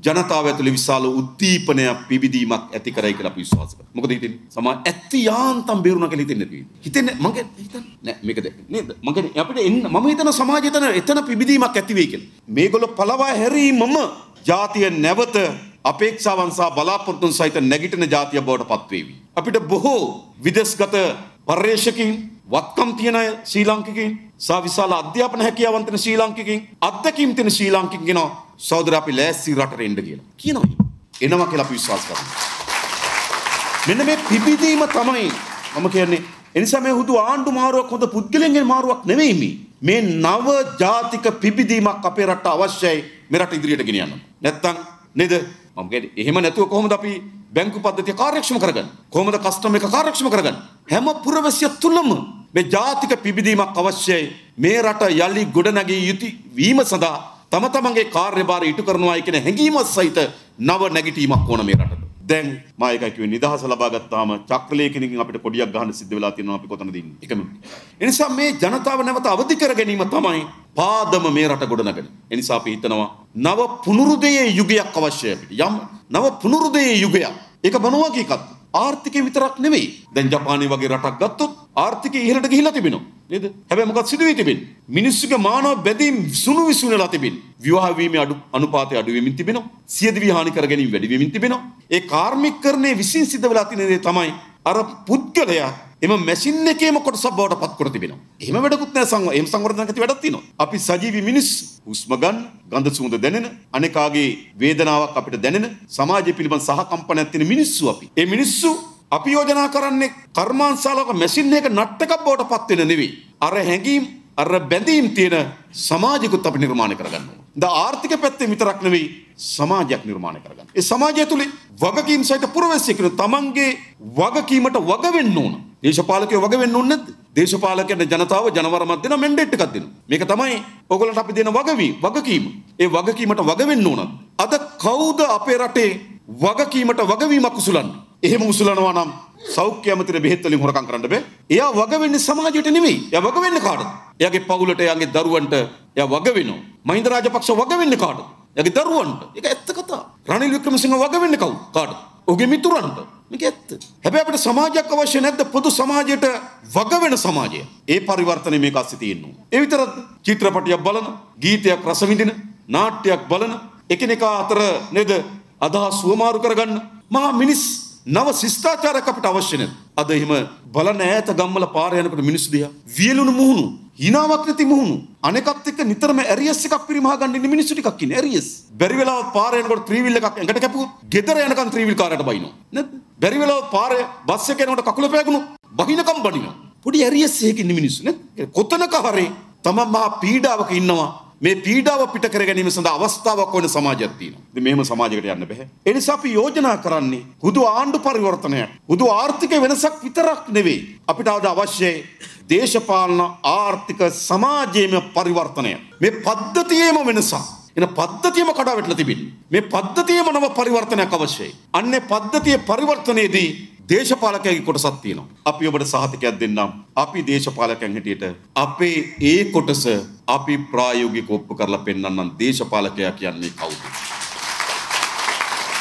ජනතාව ඇතුළේ විශාල උද්දීපනයක් පිබිදීමක් ඇති කරයි කියලා අපි විශ්වාස කරනවා. මොකද හිතෙන්නේ? සමා ඇත්ති යාන්තම් බේරුණා කියලා හිතෙන්නේ නැති. හිතෙන්නේ මම හිතන්නේ නෑ මේකද නේද? මම කියන්නේ අපිට එන්න මම හිතන සමාජය එතන එතන පිබිදීමක් ඇති වෙයි කියලා. මේගොල්ලෝ පළවා හැරීමම ජාතිය නැවත අපේක්ෂාවන් සහ බලාපොරොත්තුන් සහිත නැගිටින ජාතිය බවට පත්වේවි. අපිට බොහෝ විදේශගත පර්යේෂකින් වත්කම් තියෙන අය ශ්‍රී ලංකිකයින් සහ විශාල අධ්‍යාපන හැකියාවන් තියෙන ශ්‍රී ලංකිකයින් අත්දැකීම් තියෙන ශ්‍රී ලංකිකයින් කියනවා සහෝදර අපි ලෑස්ති රටට එන්න කියලා. කියනවා. එනවා කියලා අපි විශ්වාස කරනවා. මෙන්න මේ පිපිදීම තමයි මම කියන්නේ. එනිසා මේ හුදු ආණ්ඩු මාරුවක් හොඳ පුද්ගලයන්ගේ මාරුවක් නෙවෙයි මේ. මේ නව ජාතික පිපිදීමක් අපේ රටට අවශ්‍යයි මේ රට ඉදිරියට ගෙනියන්න. නැත්තම් නේද මම කියන්නේ එහෙම නැතුව කොහොමද අපි බැංකු පද්ධතිය කාර්යක්ෂම කරගන්නේ? කොහොමද කස්ටම් එක කාර්යක්ෂම කරගන්නේ? හැම පුරවැසිය තුළම මේ ජාතික පිබිදීමක් අවශ්‍යයි. මේ රට යලි ගොඩනැගී යුතු වීම සඳහා තම තමන්ගේ කාර්යභාරය ඉටු කරනවායි කියන හැඟීමත් සහිත නව නැගිටීමක් ඕන මේ රටට. දැන් මා එකයි කිව්වේ නිදහස ලබා ගත්තාම චක්‍රලේඛනකින් අපිට පොඩියක් ගන්න සිද්ධ වෙලා තියෙනවා අපි කොතනද ඉන්නේ එක මිනිත්. ඒ නිසා මේ ජනතාව නැවත අවදි කර ගැනීම තමයි පාදම මේ රට ගොඩනගන. ඒ නිසා අපි හිතනවා නව පුනරුදයේ යුගයක් අවශ්‍යයි අපිට. යම් නව පුනරුදයේ යුගයක්. ඒක මොනවා කියකත් ආර්ථිකය විතරක් නෙවෙයි. දැන් ජපානයේ වගේ රටක් ගත්තොත් ආර්ථිකය ඉහළට ගිහිලා තිබෙනවා. නේද? හැබැයි මොකක්ද සිදු වෙ තිබෙන්නේ? මිනිස්සුගේ මානව බැඳීම් සුණු විසුණුලා තිබෙන්නේ. විවාහ වීමේ අඩු අනුපාතය අඩු වෙමින් තිබෙනවා. සියදිවි හානි කර ගැනීම වැඩි වෙමින් තිබෙනවා. ඒ කාර්මිකකරණය විසින් සිද්ධ වෙලා තියෙන දේ තමයි අර පුද්ගලයා එම මැෂින් එකේම කොටසක් බවට පත් කර තිබෙනවා. එහෙම වැඩකුත් නැහැ සංව. එහෙම සංවර්ධන නැති වැඩක් තියෙනවා. අපි සජීවි මිනිස්සු. හුස්ම ගන්න, ගඳ සුවඳ දැනෙන, අනේකාගේ වේදනාවක් අපිට දැනෙන, සමාජය පිළිබඳ සහකම්පනයක් තියෙන මිනිස්සු අපි. ඒ මිනිස්සු අපි යෝජනා කරන්නේ කර්මාන්ශාලාවක මැෂින් එක නට්ටකක් බවට පත් වෙන නෙවෙයි. අර හැඟීම්, අර බැඳීම් තියෙන සමාජිකුත් අපි නිර්මාණය කරගන්නවා. ද ආර්ථික පැත්තේ විතරක් නෙවෙයි සමාජයක් නිර්මාණය කරගන්න. ඒ සමාජය තුළ වගකීම් සහිත පුරවැසියෙක් කියන තමන්ගේ වගකීමට වග වෙන්න ඕන. දේශපාලකයෝ වග වෙන්න ඕනේ නැද්ද? දේශපාලකයන්ට ජනතාව ජනවර මැද දෙන මැන්ඩේට් එකක් දෙනවා. මේක තමයි ඔයගොල්ලන්ට අපි දෙන වගවීම, වගකීම. ඒ වගකීමට වග වෙන්න ඕන. අද කවුද අපේ රටේ වගකීමට වගවීමක් උසුලන්නේ? එහෙම උසලනවා නම් සෞඛ්‍ය ඇමතිර බෙහෙත් වලින් හොරකම් කරන්න බෑ. එයා වග වෙන්නේ සමාජයට නෙමෙයි. එයා වග වෙන්නේ කාටද? එයාගේ පවුලට, එයාගේ දරුවන්ට එයා වග වෙනවා. මහින්ද රාජපක්ෂ වග වෙන්නේ කාටද? එයාගේ දරුවන්ට. ඒක ඇත්ත කතාව. රනිල් වික්‍රමසිංහ වග වෙන්නේ කවුද? කාටද? ඔහුගේ මිතුරන්ට. මේක ඇත්ත. හැබැයි අපිට සමාජයක් අවශ්‍ය නැද්ද පොදු සමාජයට වග වෙන සමාජය. ඒ පරිවර්තනය මේක ASCII තියෙනවා. ඒ විතරක් චිත්‍රපටියක් බලන, ගීතයක් රස විඳින, නාට්‍යයක් බලන, එකිනෙකා අතර නේද අදහස් වමාරු කරගන්න මහා මිනිස් නව ශිෂ්ඨාචාරයක් අපිට අවශ්‍ය නැත්. අද එහෙම බලන ඈත ගම්වල පාර යනකොට මිනිස්සු දිහා වියලුණු මුහුණු, hinaවක් නැති මුහුණු, අනෙකත් එක්ක නිතරම ඇරියස් එකක් පරිමහ ගන්න ඉන්න මිනිස්සු ටිකක් ඉන්නේ ඇරියස්. බැරි වෙලාවත් පාර යනකොට ත්‍රිවිල් එකක් ඇඟට කැපුවොත්, gedara යනකම් ත්‍රිවිල් කාරයට බයිනවා. නැත්ද? බැරි වෙලාවත් පාරේ බස් එක යනකොට කකුල පෑගුණොත්, බහිනකම් බඩිනවා. පොඩි ඇරියස් එකකින් ඉන්න මිනිස්සු නේද? කොතනක හරි තමන් මහා පීඩාවක ඉන්නවා. මේ පීඩාව පිට කර ගැනීම සඳහා අවස්ථාවක් වන සමාජයක් තියෙනවා. ඉතින් මෙහෙම සමාජයකට යන්න බෑ. ඒ නිසා අපි යෝජනා කරන්නේ හුදු ආණ්ඩු පරිවර්තනයක්, හුදු ආර්ථික වෙනසක් විතරක් නෙවෙයි. අපිට අද අවශ්‍යයි දේශපාලන ආර්ථික සමාජයේම පරිවර්තනය. මේ පද්ධතියේම වෙනසක්. එන පද්ධතියම කඩාවැටලා තිබෙන්නේ. මේ පද්ධතියම නව පරිවර්තනයක් අවශ්‍යයි. අන්නේ පද්ධතියේ පරිවර්තනයේදී දේශපාලකයගේ කොටසක් තියෙනවා. අපි ඔබට සහතිකයක් දෙන්නම්. අපි දේශපාලකයන් හැටියට අපේ ඒ කොටස අපි ප්‍රායෝගිකව ඔප්පු කරලා පෙන්වන්නම් දේශපාලකයා කියන්නේ කවුද?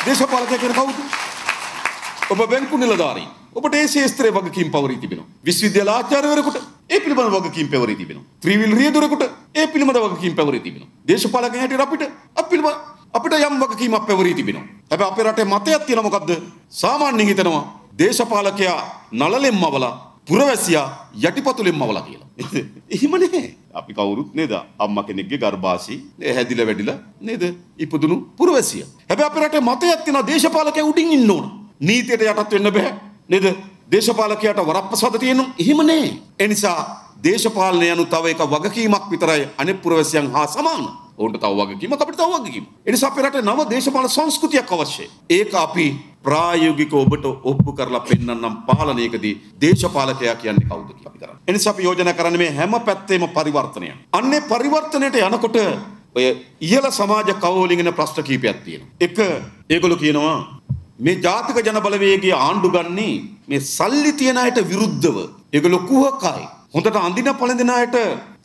දේශපාලකයා කියන්නේ කවුද? ඔබ බැංකු නිලධාරීන්. ඔබට ඒ ශේස්ත්‍රයේ වගකීම් පවරී තිබෙනවා. විශ්වවිද්‍යාල ආචාර්යවරයෙකුට ඒ පිළිබඳ වගකීම් පැවරී තිබෙනවා. ත්‍රිවිල් රියදුරෙකුට ඒ පිළිබඳ වගකීම් පැවරී තිබෙනවා. දේශපාලකයන් හැටියට අපිට අපි පිළිබඳ අපිට යම් වගකීමක් පැවරී තිබෙනවා. හැබැයි අපේ රටේ මතයක් තියෙන මොකද්ද? සාමාන්‍යයෙන් හිතනවා දේශපාලකයා නලලෙන් මවලා පුරවැසියා යටිපතුලෙන් මවලා කියලා. එහෙම නැහැ. අපි කවුරුත් නේද අම්මා කෙනෙක්ගේ ගර්භාෂි හැදිලා වැඩිලා නේද ඉපදුණු පුරවැසියා. හැබැයි අපේ රටේ මතයක් තියෙනවා දේශපාලකයා උඩින් ඉන්න ඕන. නීතියට යටත් වෙන්න බෑ. නේද? දේශපාලකයාට වරප්පසද තියෙනවා. එහෙම නැහැ. ඒ නිසා දේශපාලනය යනු තව එක වගකීමක් විතරයි අනෙක් පුරවැසියන් හා සමාන. ඔවුන්ට තව වගකීමක් අපිට තව වගකීමක්. ඒ නිසා අපේ රටේ නව දේශපාලන සංස්කෘතියක් අවශ්‍යයි. ඒක අපි ප්‍රායෝගික ඔබට ඔප්පු කරලා පෙන්වන්නම් පාලනයකදී දේශපාලකයා කියන්නේ කවුද කියලා අපි කරන්නේ. එනිසා අපි යෝජනා කරන්නේ මේ හැම පැත්තේම පරිවර්තනය. අන්නේ පරිවර්තනයට යනකොට ඔය ඉහළ සමාජ කවෝලින් එන ප්‍රශ්න කීපයක් තියෙනවා. එක ඒගොල්ලෝ කියනවා මේ ජාතික ජන බලවේගයේ ආණ්ඩු ගන්නේ මේ සල්ලි තියන අයට විරුද්ධව. ඒගොල්ලෝ කුහකයි. හොඳට අඳින පළඳින අයට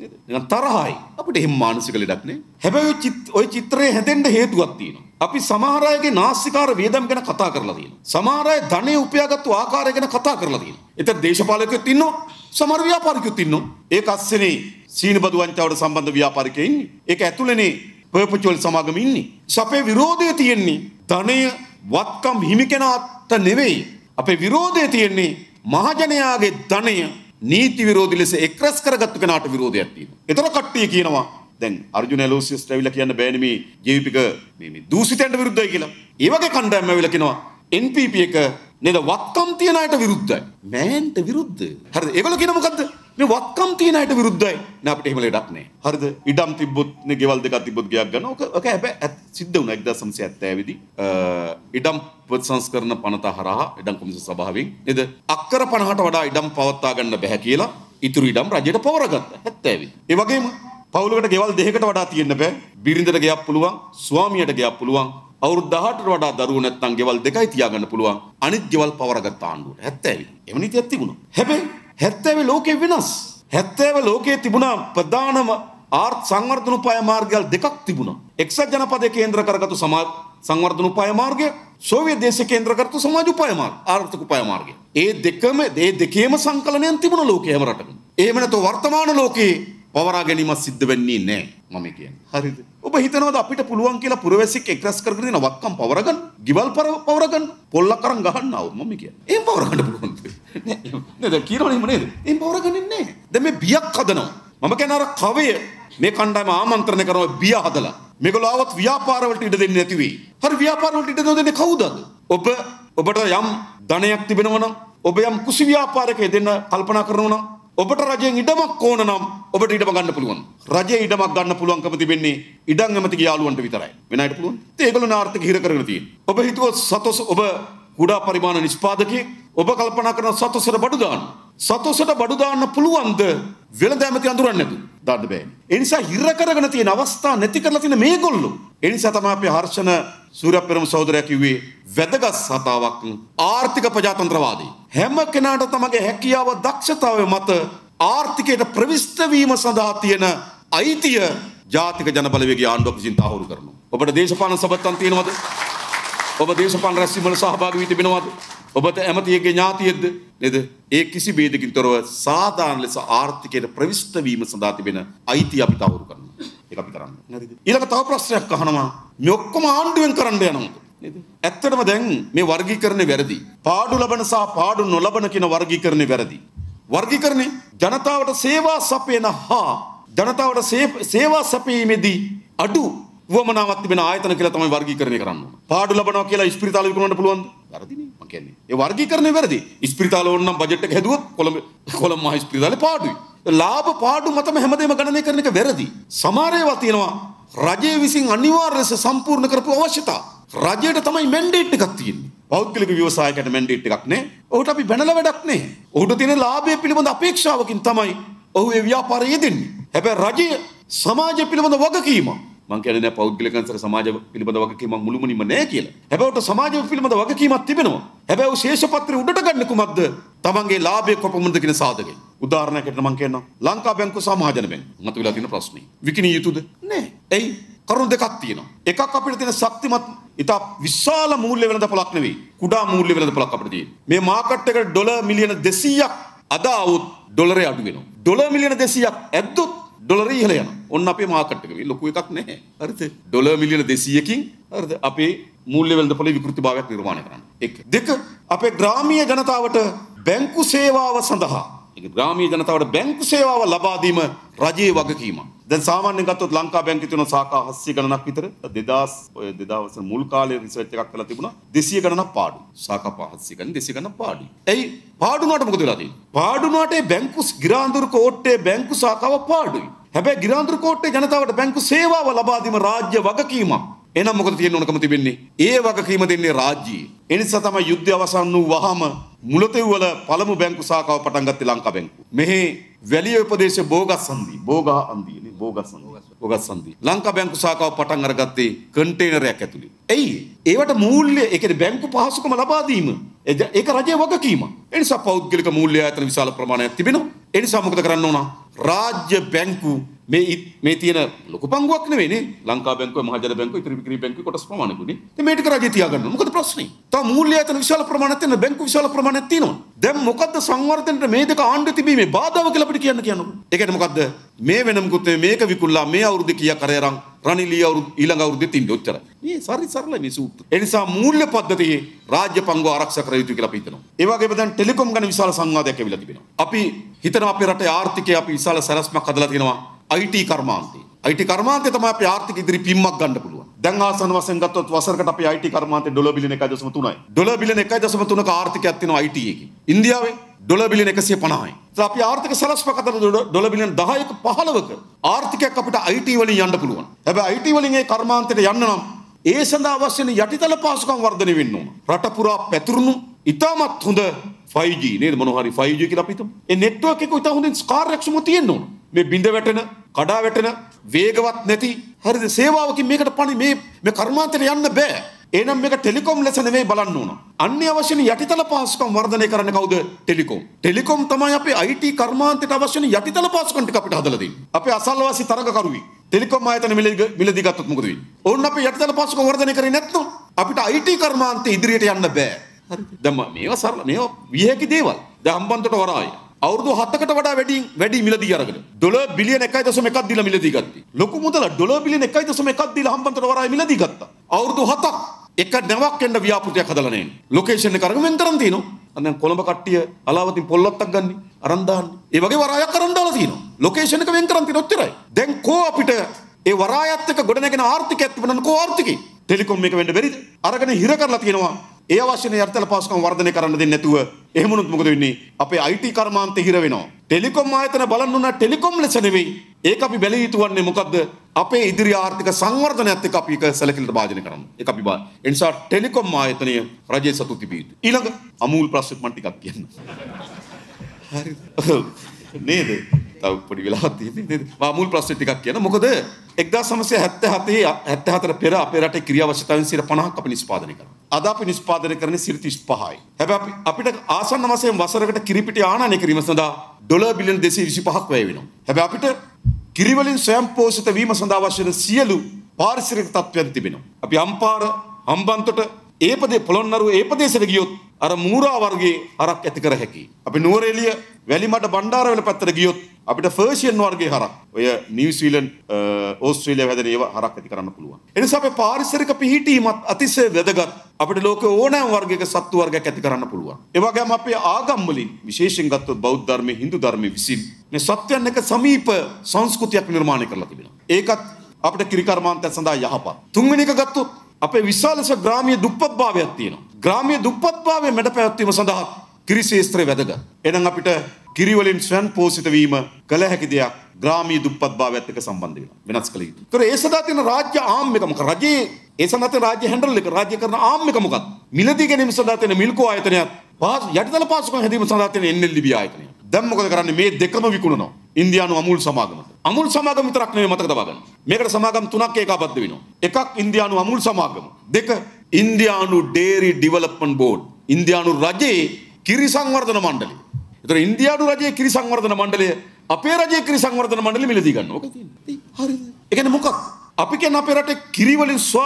නේද? නිකන් තරහයි. අපිට එහෙම මානසික ලෙඩක් නේ. හැබැයි ওই චිත්‍රය හැදෙන්න හේතුවක් තියෙනවා. අපි සමහර අයගේ නාස්තිකාර වේදම් ගැන කතා කරලා තියෙනවා. සමහර අය ධනෙ උපයාගත්තු ආකාරය ගැන කතා කරලා තියෙනවා. ඒතර දේශපාලකයොත් ඉන්නවා. සමහර ව්‍යාපාරිකයොත් ඉන්නවා. ඒක අස්සනේ සීනබදු වංචාවට සම්බන්ධ ව්‍යාපාරිකයෝ ඉන්නේ. ඒක ඇතුළේනේ පර්පචුවල් සමාගම ඉන්නේ. අපේ විරෝධය තියෙන්නේ ධනය වත්කම් හිමිකෙනාට නෙවෙයි. අපේ විරෝධය තියෙන්නේ මහජනයාගේ ධනය නීති විරෝධී ලෙස එක්රස් කරගත්තු කෙනාට විරෝධයක් තියෙනවා. ඒතර කට්ටිය කියනවා දැන් අර්ජුන ඇලෝසියස් ඇවිල්ලා කියන්න බෑනේ මේ ජීවිපික මේ මේ දූෂිතයන්ට විරුද්ධයි කියලා. ඒ වගේ කණ්ඩායම් ඇවිල්ලා කියනවා NPP එක නේද වත්කම් තියන අයට විරුද්ධයි. මෑන්ට විරුද්ධ. හරිද? ඒගොල්ලෝ කියන මොකද්ද? මේ වත්කම් තියෙන අයට විරුද්ධයි. නෑ අපිට එහෙම ලෙඩක් නෑ. හරිද? ඉඩම් තිබ්බොත් නේ ගෙවල් දෙකක් තිබ්බොත් ගෙයක් ගන්න. ඕක ඕක හැබැයි සිද්ධ වුණා 1970 දී. ඉඩම් ප්‍රතිසංස්කරණ පනත හරහා ඉඩම් කොමිසම සභාවෙන් නේද? අක්කර 50ට වඩා ඉඩම් පවත්වා ගන්න බැහැ කියලා ඉතුරු ඉඩම් රජයට පවරගත්තා 70. ඒ වගේම පවුලකට ගෙවල් දෙකකට වඩා තියෙන්න බෑ. බිරිඳට ගෙයක් පුළුවන්, ස්වාමියාට ගෙයක් පුළුවන්, අවුරුදු 18ට වඩා දරුවෝ නැත්නම් ගෙවල් දෙකයි තියාගන්න පුළුවන්. අනිත් ගෙවල් පවරගත් ආණ්ඩුවට 70. එවැනි තියක් තිබුණා. හැබැයි හැත්තෑවේ ලෝකේ වෙනස්. හැත්තෑව ලෝකයේ තිබුණා ප්‍රධානම ආර්ථ සංවර්ධන උපාය මාර්ගයල් දෙකක් තිබුණා. එක්සත් ජනපදයේ කේන්ද්‍ර කරගත්තු සමාජ සංවර්ධන උපාය මාර්ගය සෝවියට් දේශයේ කේන්ද්‍ර කරගත්තු සමාජ උපාය මාර්ග ආර්ථික උපාය මාර්ගය. ඒ දෙකම ඒ දෙකේම සංකලනයෙන් තිබුණ ලෝකයේ හැම රටකම. එහෙම නැත්නම් වර්තමාන ලෝකයේ පවරා ගැනීමක් සිද්ධ වෙන්නේ නැහැ මම කියන්නේ. හරිද? ඔබ හිතනවාද අපිට පුළුවන් කියලා පුරවැසියෙක් එක්රස් කරගෙන දෙන වක්කම් පවර ගන්න? ගිවල් පවර ගන්න? පොල්ලක් අරන් ගහන්න ආව මම කියන්නේ. එහෙම පවර ගන්න පුළුවන්. නේද? කියනවනේ නේද? එහෙම පවර ගන්නේ නැහැ. දැන් මේ බියක් හදනවා. මම කියන අර කවය මේ කණ්ඩායම ආමන්ත්‍රණය කරනවා බිය හදලා. මේගොල්ලෝ ආවත් ව්‍යාපාරවලට ඉඩ දෙන්නේ නැති වෙයි. හරි ව්‍යාපාරවලට ඉඩ දෙන්නේ කවුද? ඔබ ඔබට යම් ධනයක් තිබෙනවා නම් ඔබ යම් කුසි ව්‍යාපාරයක දෙන්න කල්පනා කරනවා නම් ඔබට රජයෙන් ඉඩමක් ඕන නම් ඔබට ඉඩම ගන්න පුළුවන්. රජයේ ඉඩමක් ගන්න පුළුවන්කම තිබෙන්නේ ඉඩම් ඇමතිගේ යාළුවන්ට විතරයි. වෙන අයට පුළුවන්. ඉතින් ඒගොල්ලෝ නාර්ථක හිර කරගෙන තියෙන්නේ. ඔබ හිතුවොත් සතොස් ඔබ කුඩා පරිමාණ නිෂ්පාදකයෙක් ඔබ කල්පනා කරන සතොසට බඩු දාන්න. සතොසට බඩු දාන්න පුළුවන්ද වෙළඳ ඇමති අඳුරන්නේ නැතු දාන්න බෑනේ. ඒ නිසා හිර කරගෙන තියෙන අවස්ථා නැති කරලා තියෙන මේගොල්ලෝ. ඒ නිසා තමයි අපි හර්ෂණ සූර්යපරම සහෝදරයා කිව්වේ වැදගත් සතාවක් ආර්ථික ප්‍රජාතන්ත්‍රවාදී. හැම කෙනාට තමගේ හැකියාව දක්ෂතාවය මත ආර්ථිකයට ප්‍රවිෂ්ඨ වීම සඳහා තියෙන අයිතිය ජාතික ජනබලවේගය ආණ්ඩුවක් විසින් තහවුරු කරනවා. ඔබට දේශපාලන සබත්තන් තියෙනවද? ඔබ දේශපාලන රැස්වීම් වල සහභාගී වී තිබෙනවද? ඔබට ඇමතියගේ ඥාතියෙක්ද නේද? ඒ කිසි ભેදකින් තොරව සාධාරණ ලෙස ආර්ථිකයට ප්‍රවිෂ්ඨ වීම සඳහා තිබෙන අයිතිය අපි තවරු කරනවා. ඒක අපි කරන්නේ. හරිද? ඊළඟ තව ප්‍රශ්නයක් අහනවා. මේ ඔක්කොම ආණ්ඩුවෙන් කරන්න යනවද? නේද? ඇත්තටම දැන් මේ වර්ගීකරණය වැරදි. පාඩු ලබන සහ පාඩු නොලබන කියන වර්ගීකරණය වැරදි. වර්ගීකරණය ජනතාවට සේවා සපයන හා ජනතාවට සේවා සැපීමේදී අඩු වමනාවක් තිබෙන ආයතන කියලා තමයි වර්ගීකරණය කරන්න ඕන. පාඩු ලබනවා කියලා ඉස්පිරිතාල විකුණන්න පුළුවන්ද? වැරදිනේ මම කියන්නේ. ඒ වර්ගීකරණය වැරදි. ඉස්පිරිතාල ඕන නම් බජට් එක හැදුවොත් කොළඹ කොළඹ මහා ඉස්පිරිතාලේ පාඩුයි. ලාභ පාඩු මතම හැමදේම ගණනය කරන එක වැරදි. සමහර ඒවා තියෙනවා රජය විසින් අනිවාර්ය ලෙස සම්පූර්ණ කරපු අවශ්‍යතා. රජයට තමයි මැන්ඩේට් එකක් තියෙන්නේ. පෞද්ගලික ව්‍යවසායකට මැන්ඩේට් එකක් නෑ. ඔහුට අපි බැනලා වැඩක් නෑ. ඔහුට තියෙන ලාභය පිළිබඳ අපේක්ෂාවකින් තමයි ඔහු ඒ ව්‍යාපාරය යෙදෙන්නේ. හැබැයි රජය සමාජය පිළිබඳ වගකීමක් මං කියන්නේ නෑ පෞද්ගලිකංශක සමාජ පිළිබඳ වගකීමක් මුළුමනින්ම නෑ කියලා. හැබැයි උට සමාජ පිළිබඳ වගකීමක් තිබෙනවා. හැබැයි ශේෂපත්‍රය උඩට ගන්න කුමක්ද? තමන්ගේ ලාභය කොපමණද කියන සාධකේ. උදාහරණයකට මං කියනවා ලංකා බැංකු සමාජන බැංකු. මතුවලා තියෙන ප්‍රශ්නේ. විකිණිය යුතුද? නෑ. එයි කරුණු දෙකක් තියෙනවා. එකක් අපිට තියෙන ශක්තිමත් ඉතා විශාල මූල්‍ය වෙළඳපොලක් නෙවෙයි. කුඩා මූල්‍ය වෙළඳපොලක් අපිට තියෙන. මේ මාකට් එකට ඩොලර් මිලියන 200ක් අද આવුත් ඩොලරේ අඩු වෙනවා. ඩොලර් මිලියන 200ක් ඇද්දොත් ඩොලර ඉහළ යනවා. ඔන්න අපේ මාකට් එක. මේ ලොකු එකක් නැහැ. හරිද? ඩොලර් මිලියන 200කින් හරිද? අපේ මූල්‍ය වෙළඳපොලේ විකෘතිභාවයක් නිර්මාණය කරන්න. එක. දෙක අපේ ග්‍රාමීය ජනතාවට බැංකු සේවාව සඳහා ඒක ග්‍රාමීය ජනතාවට බැංකු සේවාව ලබා දීම රජයේ වගකීමක්. දැන් සාමාන්‍යයෙන් ගත්තොත් ලංකා බැංකුවේ තියෙන ශාඛා 800 ගණනක් විතර 2000 ඔය 2000 මුල් කාලේ රිසර්ච් එකක් කරලා තිබුණා 200 ගණනක් පාඩු. ශාඛා 500 ගණන් 200 ගණනක් පාඩු. එයි පාඩු වුණාට මොකද වෙලා තියෙන්නේ? පාඩු වුණාට ඒ බැංකු ගිරාඳුරු කෝට්ටේ බැංකු ශාඛාව පාඩුයි. හැබැයි ගිරාඳුරු කෝට්ටේ ජනතාවට බැංකු සේවාව ලබා දීම රාජ්‍ය වගකීමක්. එහෙනම් මොකද තියෙන්න ඕනකම තිබෙන්නේ? ඒ වගකීම දෙන්නේ රාජ්‍යය. ඒ නිසා තමයි යුද්ධය අවසන් වූ වහම මුලතෙව්වල පළමු බැංකු සාකාව පටන් ගත්තේ ලංකා බැංකුව. මෙහි වැලිය උපදේශ බෝගස් සන්දි, බෝගා අන්දි නේ බෝගස් සන්දි. බෝගස් සන්දි. ලංකා බැංකු සාකාව පටන් අරගත්තේ කන්ටේනරයක් ඇතුලේ. එයි ඒවට මූල්‍ය, ඒ කියන්නේ බැංකු පහසුකම ලබා දීම. ඒක රජයේ වගකීම. ඒ නිසා පෞද්ගලික මූල්‍ය ආයතන විශාල ප්‍රමාණයක් තිබෙනවා. ඒ නිසා මොකද කරන්න ඕන? රාජ්‍ය බැංකු මේ මේ තියෙන ලොකු පංගුවක් නෙවෙයිනේ ලංකා බැංකුව මහජන බැංකුව ඉතිරි විකිරි බැංකුව කොටස් ප්‍රමාණයකුනේ ඉතින් මේකට රජය තියාගන්න මොකද ප්‍රශ්නේ තව මූල්‍ය ඇතන විශාල ප්‍රමාණයක් තියෙන බැංකු විශාල ප්‍රමාණයක් තියෙනවා දැන් මොකද්ද සංවර්ධනට මේ දෙක ආණ්ඩු තිබීමේ බාධාව කියලා අපිට කියන්න කියනකො ඒ කියන්නේ මොකද්ද මේ වෙනමුකුත් මේක විකුණලා මේ අවුරුද්දේ කීයක් අර අරන් රනිලිය අවුරුදු ඊළඟ අවුරුද්දේ තින්නේ ඔච්චරයි මේ සරි සරල මේ සූත්‍ර ඒ නිසා මූල්‍ය පද්ධතියේ රාජ්‍ය පංගුව ආරක්ෂා කර යුතුයි කියලා අපි හිතනවා ඒ වගේම දැන් ටෙලිකොම් ගැන විශාල සංවාදයක් ඇවිල්ලා තිබෙනවා අපි හිතනවා අපේ රටේ ආර්ථිකය අපි විශාල සැලැස්මක් හදලා තියෙනවා IT කර්මාන්තේ. IT කර්මාන්තේ තමයි අපි ආර්ථික ඉදිරි පිම්මක් ගන්න පුළුවන්. දැන් ආසන වශයෙන් ගත්තොත් වසරකට අපි IT කර්මාන්තේ ඩොලර් බිලියන 1.3යි. ඩොලර් බිලියන 1.3ක ආර්ථිකයක් තියෙනවා IT එකේ. ඉන්දියාවේ ඩොලර් බිලියන 150යි. ඒත් අපි ආර්ථික සලස්ම කතර ඩොලර් බිලියන 10ක 15ක ආර්ථිකයක් අපිට IT වලින් යන්න පුළුවන්. හැබැයි IT වලින් ඒ කර්මාන්තයට යන්න නම් ඒ සඳහා අවශ්‍ය යටිතල පහසුකම් වර්ධනය වෙන්න ඕන. රට පුරා පැතිරුණු ඉතාමත් හොඳ 5G නේද මොනවා හරි 5G කියලා අපි හිතමු. ඒ network එක ඉතා හොඳින් කාර්යක්ෂමව තියෙන්න ඕන. මේ බිඳ වැටෙන කඩා වැටෙන වේගවත් නැති හරිද සේවාවකින් මේකට පණ මේ මේ කර්මාන්තයට යන්න බෑ එහෙනම් මේක ටෙලිකොම් ලෙස නෙවෙයි බලන්න ඕන අන්‍යවශ්‍ය යටිතල පහසුකම් වර්ධනය කරන්න කවුද ටෙලිකොම් ටෙලිකොම් තමයි අපේ IT කර්මාන්තයට අවශ්‍ය යටිතල පහසුකම් ටික අපිට හදලා දෙන්නේ අපේ අසල්වාසී තරගකරුවි ටෙලිකොම් ආයතන මිලදී ගත්තොත් මොකද වෙන්නේ ඕන්න අපේ යටිතල පහසුකම් වර්ධනය කරේ නැත්නම් අපිට IT කර්මාන්තේ ඉදිරියට යන්න බෑ හරිද දැන් මේවා සරල මේවා විහෙකි දේවල් දැන් හම්බන්තොට වරායේ අවුරදු හත්තකට වඩා වැඩි වැඩි මිලදී අරගෙන ඩොලර් බිලියන 1.1ක් දීලා මිලදී ගත්තා. ලොකු මුදල ඩොලර් බිලියන 1.1ක් දීලා හම්බන්තොට වරාය මිලදී ගත්තා. අවුරුදු 7ක් එක නැවක් එන්න ව්‍යාපෘතියක් හදලා නැහැ. ලොකේෂන් එක අරගෙන මෙන්තරම් තියෙනවා. අන්න කොළඹ කට්ටිය අලාවතින් පොල්ලොත්තක් ගන්න අරන් දාන්න. ඒ වගේ වරායක් අරන් දාලා තියෙනවා. ලොකේෂන් එක වෙන් කරන් තියෙන ඔච්චරයි. දැන් කෝ අපිට ඒ වරායත් එක්ක ගොඩනැගෙන ආර්ථිකයක් තිබුණා නම් කෝ ආර්ථිකේ ටෙලිකොම් එක වෙන්න බැරිද? අරගෙන හිර කරලා තියෙනවා. ඒ අවශ්‍ය යර්තල පාසුකම් වර්ධනය කරන්න දෙන්නේ නැතුව එහෙම වුණොත් මොකද වෙන්නේ? අපේ IT කර්මාන්තේ හිර වෙනවා. ටෙලිකොම් ආයතන බලන්න උනා ටෙලිකොම් ලෙස නෙවෙයි. ඒක අපි බැලිය යුතු වන්නේ මොකද්ද? අපේ ඉදිරි ආර්ථික සංවර්ධනයත් එක්ක අපි ඒක සැලකිලිට භාජනය කරන්න. ඒක අපි බා. ඒ නිසා ටෙලිකොම් ආයතනය රජයේ සතු තිබිය යුතුයි. ඊළඟ අමූල් ප්‍රශ්නයක් මම ටිකක් කියන්න. හරිද? නේද? තව පොඩි වෙලාවක් තියෙන්නේ නේද? මා මුල් ප්‍රශ්නේ ටිකක් කියන. මොකද 1977 74 පෙර අපේ රටේ ක්‍රියාවශ්‍යතාවයන් 50ක් අපි නිෂ්පාදනය කරනවා. අද අපි නිෂ්පාදනය කරන්නේ 35යි. හැබැයි අපිට ආසන්න වශයෙන් වසරකට කිරිපිටි ආනයනය කිරීම සඳහා ඩොලර් බිලියන 225ක් වැය වෙනවා. හැබැයි අපිට කිරිවලින් ස්වයංපෝෂිත වීම සඳහා අවශ්‍ය වෙන සියලු පාරිසරික තත්ත්වයන් තිබෙනවා. අපි අම්පාර, හම්බන්තොට, ඒපදේ පොළොන්නරුව ඒ ප්‍රදේශයට ගියොත් අර මූරා වර්ගයේ අරක් ඇති කර හැකියි. අපි නුවරඑළිය වැලිමට බණ්ඩාරවල පැත්තට ගියොත් අපිට ෆර්ෂියන් වර්ගේ හරක් ඔය නිව්සීලන් ඕස්ට්‍රේලියාව හැදෙන ඒවා හරක් ඇති කරන්න පුළුවන්. එනිසා අපේ පාරිසරික පිහිටීමත් අතිශය වැදගත්. අපිට ලෝකේ ඕනෑම වර්ගයක සත්තු වර්ගයක් ඇති කරන්න පුළුවන්. ඒ වගේම අපේ ආගම් වලින් විශේෂයෙන් ගත්තොත් බෞද්ධ ධර්මයේ Hindu ධර්මයේ විසින් මේ සත්වයන් එක්ක සමීප සංස්කෘතියක් නිර්මාණය කරලා තිබෙනවා. ඒකත් අපිට කිරිකර්මාන්තය සඳහා යහපත්. තුන්වෙනි එක ගත්තොත් අපේ විශාලස ග්‍රාමීය දුප්පත්භාවයක් තියෙනවා. ග්‍රාමීය දුප්පත්භාවය මැඩ පැවැත්වීම සඳහා කිරිශේත්‍රය වැදගත්. එනම් අපිට කිරිවලින් ස්වයන් පෝෂිතවීම කළ හැකි දෙයක් ග්‍රාමී දුප්පත් භාවයත් එක්ක සම්බන්ධ වෙනවා. වෙනස් කළ යුතුයි. ඒතර ඒ සඳහා තියෙන රාජ්‍ය ආම් එක මොකක් රජයේ ඒ සඳහා තියෙන රාජ්‍ය හැන්ඩල් එක රාජ්‍ය කරන ආම් එක මොකක්ද? මිලදී ගැනීම සඳහා තියෙන මිල්කෝ ආයතනයත් යටිතල පාසුකම් හැදීම සඳහා තියෙන NLDB ආයතනය. දැන් මොකද කරන්නේ මේ දෙකම විකුණනවා. ඉන්දියානු අමුල් සමාගමට. අමුල් සමාගම විතරක් නෙවෙයි මතක තබා ගන්න. මේකට සමාගම් තුනක් ඒකාබද්ධ වෙනවා. එකක් ඉන්දියානු අමුල් සමාගම. දෙක ඉන්දියානු ඩේරි ඩෙවලොප්මන්ට් බෝඩ්. ඉන්දියානු රජයේ කිරි සංවර්ධන මණ්ඩලය. ඒතර ඉන්දියානු රජයේ කිරි සංවර්ධන මණ්ඩලය අපේ රජයේ කිරි සංවර්ධන මණ්ඩලෙ මිලදී ගන්න. ඔක තියෙන්නේ. හරිද? ඒ කියන්නේ මොකක්? අපි කියන අපේ රටේ කිරි වලින් ස්ව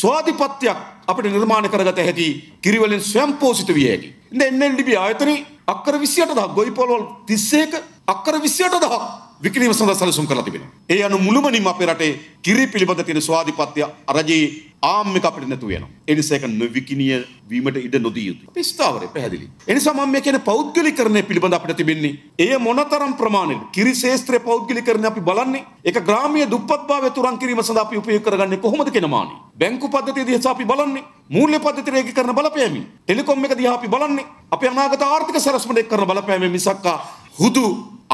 ස්වාධිපත්‍යයක් අපිට නිර්මාණය කරගත හැකි කිරි වලින් ස්වයංපෝෂිත විය හැකි. ඉතින් NLDB ආයතනයේ අක්කර 28000 ගොවි පොළවල් 31ක අක්කර 28000 විකිණීම සඳහා සැලසුම් කරලා තිබෙනවා. ඒ අනුව මුළුමනින්ම අපේ රටේ කිරි පිළිබඳ තියෙන ස්වාධිපත්‍ය රජයේ ආම් එක අපිට නැතු වෙනවා. ඒ නිසා ඒක නොවිකිණිය වීමට ඉඩ නොදී යුතුයි. අපි ස්ථාවරේ පැහැදිලි. ඒ නිසා මම මේ කියන පෞද්ගලිකරණය පිළිබඳ අපිට තිබෙන්නේ එය මොනතරම් ප්‍රමාණයක කිරි ශේස්ත්‍රයේ පෞද්ගලිකරණය අපි බලන්නේ ඒක ග්‍රාමීය දුප්පත්භාවය තුරන් කිරීම සඳහා අපි උපයෝග කරගන්නේ කොහොමද කියන මානෙ. බැංකු පද්ධතිය දිහා අපි බලන්නේ මූල්‍ය පද්ධතිය රේඛීකරණ බලපෑමින්. ටෙලිකොම් එක දිහා අපි බලන්නේ අපේ අනාගත ආර්ථික සැලැස්ම දෙක කරන බලපෑම මිසක්කා හුදු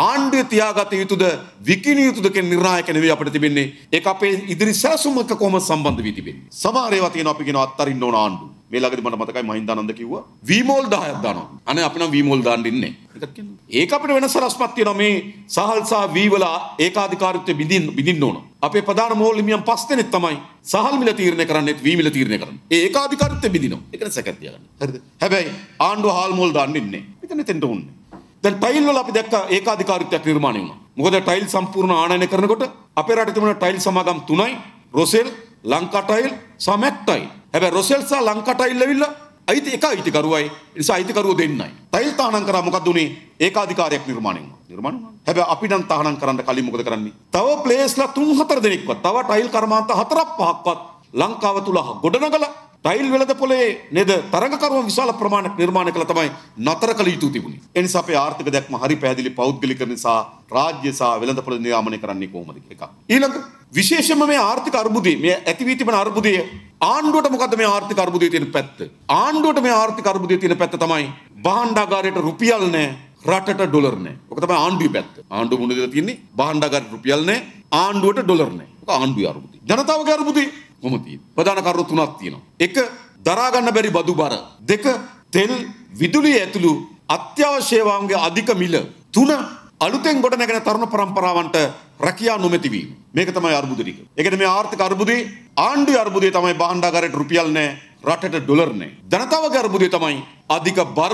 ආණ්ඩුව තියාගත යුතුද විකිණ යුතුද කියන නිර්ණායක නෙවෙයි අපිට තිබෙන්නේ. ඒක අපේ ඉදිරි සැලසුම් එක්ක කොහොමද සම්බන්ධ වී තිබෙන්නේ. සමහර ඒවා තියෙනවා අපි කියනවා අත්තරින්න ඕන ආණ්ඩුව. මේ ළඟදි මට මතකයි මහින්දානන්ද කිව්වා වීමෝල් 10ක් දානවා. අනේ අපි නම් වීමෝල් දාන්න ඉන්නේ. ඒක අපිට වෙනස් රසපත් තියෙනවා මේ සහල් සහ වීවලා ඒකාධිකාරීත්වය බිඳින්න බිඳින්න ඕන. අපේ ප්‍රධාන මෝල් හිමියන් පස් දෙනෙක් තමයි සහල් මිල තීරණය කරන්නේත් වීමිල තීරණය කරන්නේ. ඒ ඒකාධිකාරීත්වය බිඳිනවා. ඒක නේ සැකත් තියාගන්න. හරිද? හැබැයි ආණ්ඩුව හාල් මෝල් දාන්න ඉන්නේ. මෙතන තෙන්ට උන්නේ. දැන් ටයිල් වල අපි දැක්කා ඒකාධිකාරීත්වයක් නිර්මාණය වුණා. මොකද ටයිල් සම්පූර්ණ ආනයනය කරනකොට අපේ රටේ තිබුණ ටයිල් සමාගම් තුනයි රොසෙල්, ලංකා ටයිල්, සමැක් ටයිල්. හැබැයි රොසෙල් සහ ලංකා ටයිල් ලැබිලා අයිති එක අයිතිකරුවයි නිසා අයිතිකරුව දෙන්නයි. තයිල් තහනම් කරා මොකක්ද උනේ? ඒකාධිකාරයක් නිර්මාණය වුණා. නිර්මාණය වුණා. හැබැයි අපි නම් තහනම් කරන්න කලින් මොකද කරන්නේ? තව ප්ලේස්ලා 3 4 දෙනෙක්වත්, තව ටයිල් කර්මාන්ත 4ක් 5ක්වත් ලංකාව තුල ගොඩනගලා ටයිල් වෙලද පොලේ නේද තරඟකරුවන් විශාල ප්‍රමාණයක් නිර්මාණය කළ තමයි නතර කළ යුතු තිබුණේ. ඒ නිසා අපේ ආර්ථික දැක්ම හරි පැහැදිලි පෞද්ගලික නිසා රාජ්‍ය සහ වෙළඳ පොළ නියාමනය කරන්නේ කොහොමද එකක්. ඊළඟ විශේෂම මේ ආර්ථික අර්බුදය මේ ඇති වී තිබෙන අර්බුදය ආණ්ඩුවට මොකද මේ ආර්ථික අර්බුදයේ තියෙන පැත්ත? ආණ්ඩුවට මේ ආර්ථික අර්බුදයේ තියෙන පැත්ත තමයි භාණ්ඩාගාරයට රුපියල් නැහැ රටට ඩොලර් නැහැ. ඔක තමයි ආණ්ඩුවේ පැත්ත. ආණ්ඩුව මුණ දෙලා තියෙන්නේ භාණ්ඩාගාරයට රුපියල් නැහැ ආණ්ඩුවට ඩොලර් නැහැ. ඔක ආණ්ඩුවේ අර්බුදය. ජනතාවගේ අර්බුදය මමතිී. ප්‍රධාන කරු තුනක් තියෙනවා. එක දරාගන්න බැරි බදු බර. දෙක තෙල් විදුලිය ඇතුළු අත්‍යවශ්‍යවාන්ගේ අධික මිල. තුන අලුතෙන් ගොඩ නැගෙන තරුණ පරම්පරාවන්ට රැකියා නොමැතිවීම. මේක තමයි අර්බුදරික. ඒකට මේ ආර්ථික අර්බුදේ ආණ්ඩු අර්බුදේ තමයි භාණ්ඩාගාරයට රුපියල් නෑ රටට ඩොලර් නෑ. ජනතාවගේ අර්බුදේ තමයි අධික බර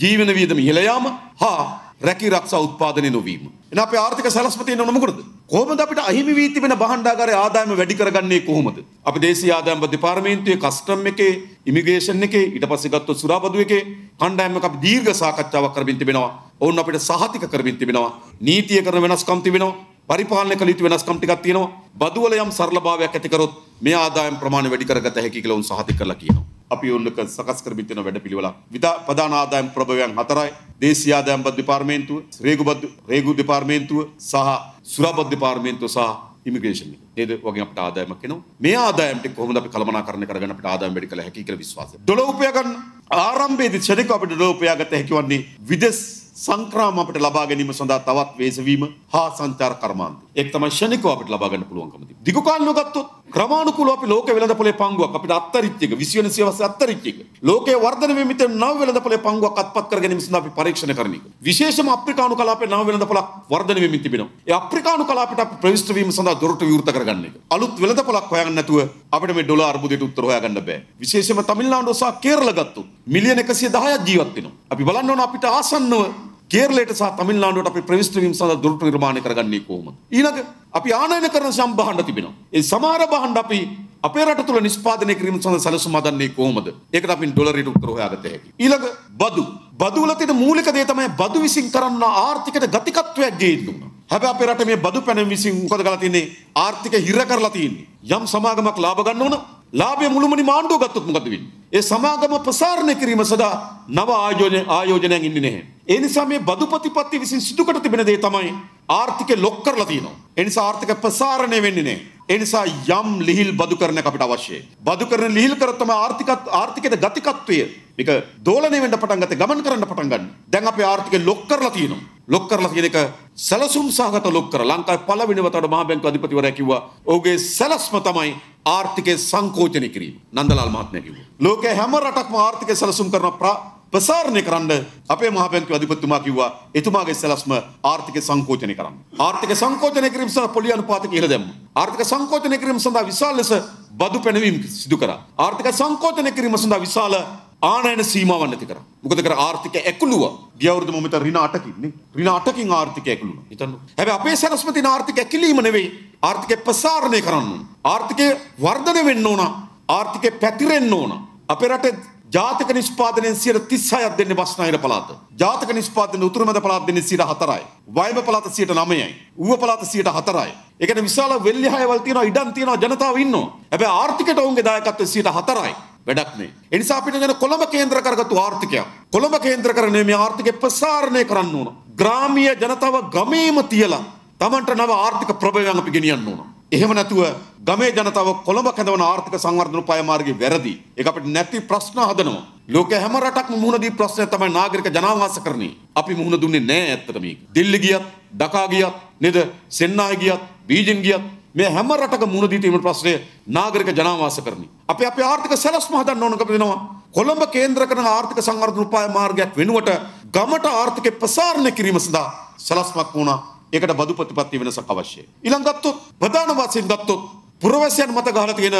ජීවන වියදම ඉහළ යාම හා රැකී රක්ෂා උත්පාදනය නොවීම. එන අපේ ආර්ථික සැලැස්ම තියෙනව මොකද? කොහොමද අපිට අහිමි වී තිබෙන භාණ්ඩාගාරයේ ආදායම වැඩි කරගන්නේ කොහොමද? අපි දේශීය ආදායම් දෙපාර්තමේන්තුවේ කස්ටම් එකේ, ඉමිග්‍රේෂන් එකේ, ඊට පස්සේ ගත්තොත් සුරාබදු එකේ කණ්ඩායමක් අපි දීර්ඝ සාකච්ඡාවක් කරමින් තිබෙනවා. ඔවුන් අපිට සහතික කරමින් තිබෙනවා. නීතිය කරන වෙනස්කම් තිබෙනවා. පරිපාලනය කළ යුතු වෙනස්කම් ටිකක් තියෙනවා. බදු වල යම් සරලභාවයක් ඇති කරොත් මේ ආදායම් ප්‍රමාණය වැඩි කරගත හැකි කියලා ඔවුන් සහතික කරලා කියනවා. අපි ඔන්නක සකස් කරමින් තියෙන වැඩපිළිවෙලක්. විදා ප්‍රධාන ආදායම් ප්‍රභවයන් හතරයි. දේශීය ආදායම් දෙපාර්තමේන්තුව, රේගු රේගු දෙපාර්තමේන්තුව සහ සුරාපත් දෙපාර්තමේන්තුව සහ ඉමිග්‍රේෂන් එක. නේද? වගේ අපිට ආදායමක් එනවා. මේ ආදායමට කොහොමද අපි කළමනාකරණය කරගෙන අපිට ආදායම් වැඩි කළ හැකි කියලා විශ්වාසය. ඩොලර් උපය ගන්න ආරම්භයේදී ෂණික අපිට ඩොලර් උපයා ගත හැකි වන්නේ විදේශ සංක්‍රාම අපිට ලබා ගැනීම සඳහා තවත් වේසවීම හා සංචාර කර්මාන්ත. ඒක තමයි ෂණිකව අපිට ලබා ගන්න පුළුවන්කම තිබෙන්නේ. දිගු කාලීනව ගත්තොත් ක්‍රමාණුකූලව අපි ලෝක වෙළඳපොලේ පංගුවක් අපිට අත්තරච්ච එක 20 වෙනි සියවසේ අත්තරච්ච එක. ලෝකයේ වර්ධන වීම මිතෙන් නව වෙළඳපොලේ පංගුවක් අත්පත් කර ගැනීම සඳහා අපි පරීක්ෂණ කරන එක. විශේෂම අප්‍රිකානු කලාපයේ නව වෙළඳපොලක් වර්ධනය වෙමින් තිබෙනවා. ඒ අප්‍රිකානු කලාපයට අපි ප්‍රවිෂ්ඨ වීම සඳහා දොරටු විවෘත කරගන්න එක. අලුත් වෙළඳපොලක් හොයාගන්න නැතුව අපිට මේ ඩොලර් අර්බුදයට උත්තර හොයාගන්න බෑ. විශේෂම තමිල්නාඩුව සහ කේරළ ගත්තොත් මිලියන 110ක් ජීවත් වෙනවා. අපි බලන්න ඕන අපිට ආසන්නව කේරලට සහ තමිල්නාඩුවට අපි ප්‍රවිස්ත්‍රවීම් සඳහා දුරට නිර්මාණය කරගන්නේ කොහොමද? ඊළඟ අපි ආනයන කරන සම් භාණ්ඩ තිබෙනවා. ඒ සමහර භාණ්ඩ අපි අපේ රට තුළ නිෂ්පාදනය කිරීම සඳහා සැලසුම් හදන්නේ කොහොමද? ඒකට අපි ඩොලරයට උත්තර හොයාගත හැකි. ඊළඟ බදු. බදු වල තියෙන මූලික දේ තමයි බදු විසින් කරන ආර්ථිකයට ගතිකත්වයක් ගේන්න හැබැයි අපේ රට මේ බදු පැන විසින් මොකද කරලා තින්නේ? ආර්ථිකය හිර කරලා තින්නේ. යම් සමාගමක් ලාභ ගන්න ඕන ලාභය මුළුමනින්ම ආණ්ඩුව ගත්තොත් මොකද වෙන්නේ? ඒ සමාගම ප්‍රසාරණය කිරීම සඳහා නව ආයෝජන ආයෝජනයක් ඉන්නේ නැහැ. ඒ නිසා මේ බදු ප්‍රතිපත්ති විසින් සිදු කර තිබෙන දේ තමයි ආර්ථිකය ලොක් කරලා තියෙනවා. ඒ නිසා ආර්ථික ප්‍රසාරණය වෙන්නේ නැහැ. ඒ නිසා යම් ලිහිල් බදු කරනක අපිට අවශ්‍යයි. බදු කරන ලිහිල් කරොත් තමයි ආර්ථිකත් ආර්ථිකයේ ගතිකත්වය මේක දෝලණය වෙන්න පටන් ගත්තේ ගමන් කරන්න පටන් ගන්න. දැන් අපේ ආර්ථිකය ලොක් කරලා තියෙනවා. ලොක් කරලා තියෙන එක සැලසුම් සහගත ලොක් කර ලංකාවේ පළවෙනිවතට මහ බැංකු අධිපතිවරයා කිව්වා ඔහුගේ සැලැස්ම තමයි ආර්ථිකය සංකෝචනය කිරීම. නන්දලාල් මහත්මයා කිව්වා. ලෝකයේ හැම රටක්ම ආර්ථිකය සැලසුම් කරන ප්‍රසාරණය කරන්න අපේ මහපැංකු අධිපතිතුමා කිව්වා එතුමාගේ සැලැස්ම ආර්ථික සංකෝචනය කරන්න. ආර්ථික සංකෝචනය කිරීම සඳහා පොලි අනුපාතක ඉහළ දැම්ම. ආර්ථික සංකෝචනය කිරීම සඳහා විශාල ලෙස බදු පැනවීම සිදු කරා. ආර්ථික සංකෝචනය කිරීම සඳහා විශාල ආනයන සීමාවන් නැති කරා. මොකද කර ආර්ථික ඇකුළුව ගිය අවුරුද්ද මම හිතා ඍණ 8කින් නේ. ඍණ 8කින් ආර්ථික ඇකුළුණා. හිතන්න. හැබැයි අපේ සැලැස්ම තියෙන ආර්ථික ඇකිලීම නෙවෙයි ආර්ථිකය ප්‍රසාරණය කරන්න ඕන. ආර්ථිකය වර්ධනය වෙන්න ඕන. ආර්ථිකය පැතිරෙන්න ඕන. අපේ රටේ ජාතක නිෂ්පාදනයෙන් සියයට තිස්සයක් දෙන්නේ බස්නාහිර පළාත. ජාතක නිෂ්පාදනය උතුරුමැද පළාත් දෙන්නේ සියයට හතරයි. වයඹ පළාත සියයට නමයයි. ඌව පළාත සියයට හතරයි. ඒ කියන්නේ විශාල වෙල්ලිහයවල් තියෙනවා ඉඩම් තියෙනවා ජනතාව ඉන්නවා. හැබැයි ආර්ථිකයට ඔවුන්ගේ දායකත්වය සියයට හතරයි. වැඩක් නෑ. ඒ නිසා අපිට දැන් කොළඹ කේන්ද්‍ර කරගත්තු ආර්ථිකයක්. කොළඹ කේන්ද්‍ර කරන්නේ මේ ආර්ථිකය ප්‍රසාරණය කරන්න ඕන. ග්‍රාමීය ජනතාව ගමේම තියලා Tamanට නව ආර්ථික ප්‍රබලයන් අපි ගෙනියන්න ඕන. එහෙම නැතුව ගමේ ජනතාව කොළඹ කැඳවන ආර්ථික සංවර්ධන උපායමාර්ගයේ වැරදි. ඒක අපිට නැති ප්‍රශ්න හදනවා. ලෝකේ හැම රටක්ම මුහුණ දී ප්‍රශ්නය තමයි නාගරික ජනාවාසකරණය. අපි මුහුණ දුන්නේ නැහැ ඇත්තට මේක. දිල්ලි ගියත්, ඩකා ගියත්, නේද? සෙන්නායි ගියත්, බීජින් ගියත් මේ හැම රටක මුහුණ දී තියෙන ප්‍රශ්නය නාගරික ජනාවාසකරණය. අපි අපේ ආර්ථික සැලැස්ම හදන්න ඕනකම දෙනවා. කොළඹ කේන්ද්‍ර කරන ආර්ථික සංවර්ධන උපාය මාර්ගයක් වෙනුවට ගමට ආර්ථික ප්‍රසාරණය කිරීම සඳහා සැලැස්මක් වුණා. ඒකට බදු ප්‍රතිපත්ති වෙනසක් අවශ්‍යයි. ඊළඟ ගත්තොත් ප්‍රධාන වශයෙන් ගත්තොත් පුරවැසියන් මත ගහලා තියෙන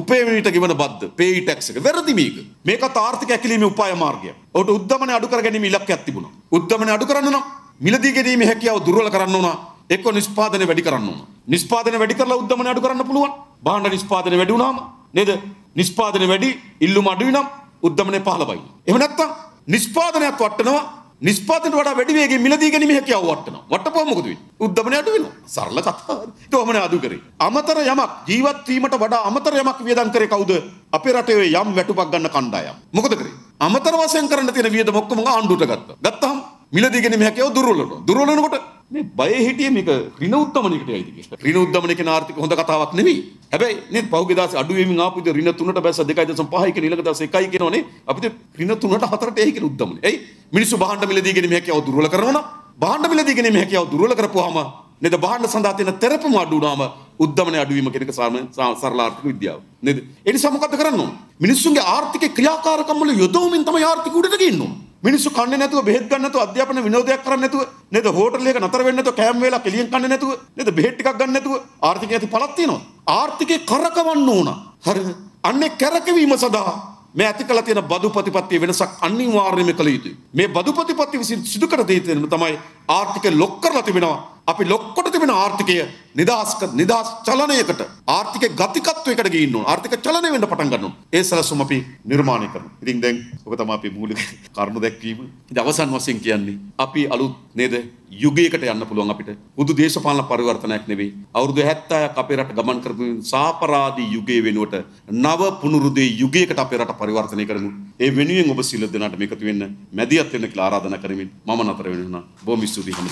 උපේවීට ගෙවන බද්ද පේයි ටැක්ස් එක වැරදි මේක. මේකත් ආර්ථික ඇකිලීමේ උපාය මාර්ගයක්. ඔහුට උද්දමනය අඩු කර ගැනීම ඉලක්කයක් තිබුණා. උද්දමනය අඩු කරන්න නම් මිලදී ගැනීමේ හැකියාව දුර්වල කරන්න ඕන. එක්ක නිෂ්පාදනය වැඩි කරන්න ඕන. නිෂ්පාදනය වැඩි කරලා උද්දමනය අඩු කරන්න පුළුවන්. භාණ්ඩ නිෂ්පාදනය වැඩි වුණාම නේද? නිෂ්පාදනය වැඩි, ඉල්ලුම අඩුයි නම් උද්දමනය පහළ වෙයි. එහෙම නැත්නම් නිෂ්පාදනයත් වටනවා නිස්පාතට වඩා වැඩිවේගේ මිලදී ගැනීම හැකියාව වටනවා. වටපුවම මොකද වෙන්නේ? උද්දමනයට වෙනවා. සරල කතාව. ඒක ඔමනේ අදු කරේ. අමතර යමක් ජීවත් වීමට වඩා අමතර යමක් වියදම් කරේ කවුද? අපේ රටේ යම් වැටුපක් ගන්න කණ්ඩායම්. මොකද කරේ? අමතර වශයෙන් කරන්න තියෙන වියදම ඔක්කොම ආණ්ඩුවට ගත්තා. ගත්තහම මිලදී ගැනීම හැකියාව දුර්වල වෙනවා. දුර්වල වෙනකොට මේ බය හිටියේ මේක ඍණ උද්දමනයකට යයිද කියලා. ඍණ උද්දමනය කියන ආර්ථික හොඳ කතාවක් නෙමෙයි. හැබැයි නේ පහුගිය දවසේ අඩු වෙමින් ආපු ඉතින් ඍණ 3ට බැස්ස 2.5යි කියන ඊළඟ දවසේ 1යි කියනෝනේ අපිට ඍණ 3ට 4ට එයි කියලා උද්දමනය. එයි මිනිස්සු බහඬ මිලදී ගැනීම හැකියාව දුර්වල කරනවා නම් බහඬ මිලදී ගැනීම හැකියාව දුර්වල කරපුවාම නේද බහන්න සඳහා තියෙන තෙරපම අඩු වුණාම උද්දමනය අඩු වීම කියන එක සරල ආර්ථික විද්‍යාව නේද ඒ නිසා මොකද කරන්නේ මිනිස්සුන්ගේ ආර්ථික ක්‍රියාකාරකම් වල යොදවමින් තමයි ආර්ථික උඩට ගින්න ඕන මිනිස්සු කන්නේ නැතුව බෙහෙත් ගන්න නැතුව අධ්‍යාපන විනෝදයක් කරන්නේ නැතුව නේද හෝටල් එකක නතර වෙන්නේ නැතුව කෑම වේලා කෙලියෙන් කන්නේ නැතුව නේද බෙහෙත් ටිකක් ගන්න නැතුව ආර්ථිකය ඇති පළක් තියෙනවා ආර්ථිකේ කරකවන්න ඕන හරිද අන්නේ කරකවීම සඳහා මේ ඇති කළ තියෙන බදු ප්‍රතිපත්තිය වෙනසක් අනිවාර්යයෙන්ම කළ යුතුයි මේ බදු ප්‍රතිපත්තිය විසින් සිදු කර දෙය තමයි ආර්ථිකය ලොක් කරලා තිබෙනවා අපි ලොක්කොට තිබෙන ආර්ථිකය නිදහස් නිදහස් චලනයකට ආර්ථික ගතිකත්වයකට ගින්න ආර්ථික චලනය වෙන්න පටන් ගන්නවා. ඒ සලසුම අපි නිර්මාණය කරනවා. ඉතින් දැන් ඔබ තමයි අපි මූලික කරුණු දැක්වීම. දවසන් වශයෙන් කියන්නේ අපි අලුත් නේද යුගයකට යන්න පුළුවන් අපිට. බුදු දේශපාලන පරිවර්තනයක් නෙවෙයි. අවුරුදු 70ක් අපේ රට ගමන් කරපු සාපරාදී යුගයේ වෙනුවට නව පුනරුදේ යුගයකට අපේ රට පරිවර්තනය කරමු. ඒ වෙනුවෙන් ඔබ සිල් දෙනාට මේකතු වෙන්න මැදිහත් වෙන්න කියලා ආරාධනා කරමින් මම නතර වෙනවා. බොහොම ස්තුතියි හැමදෙනාට.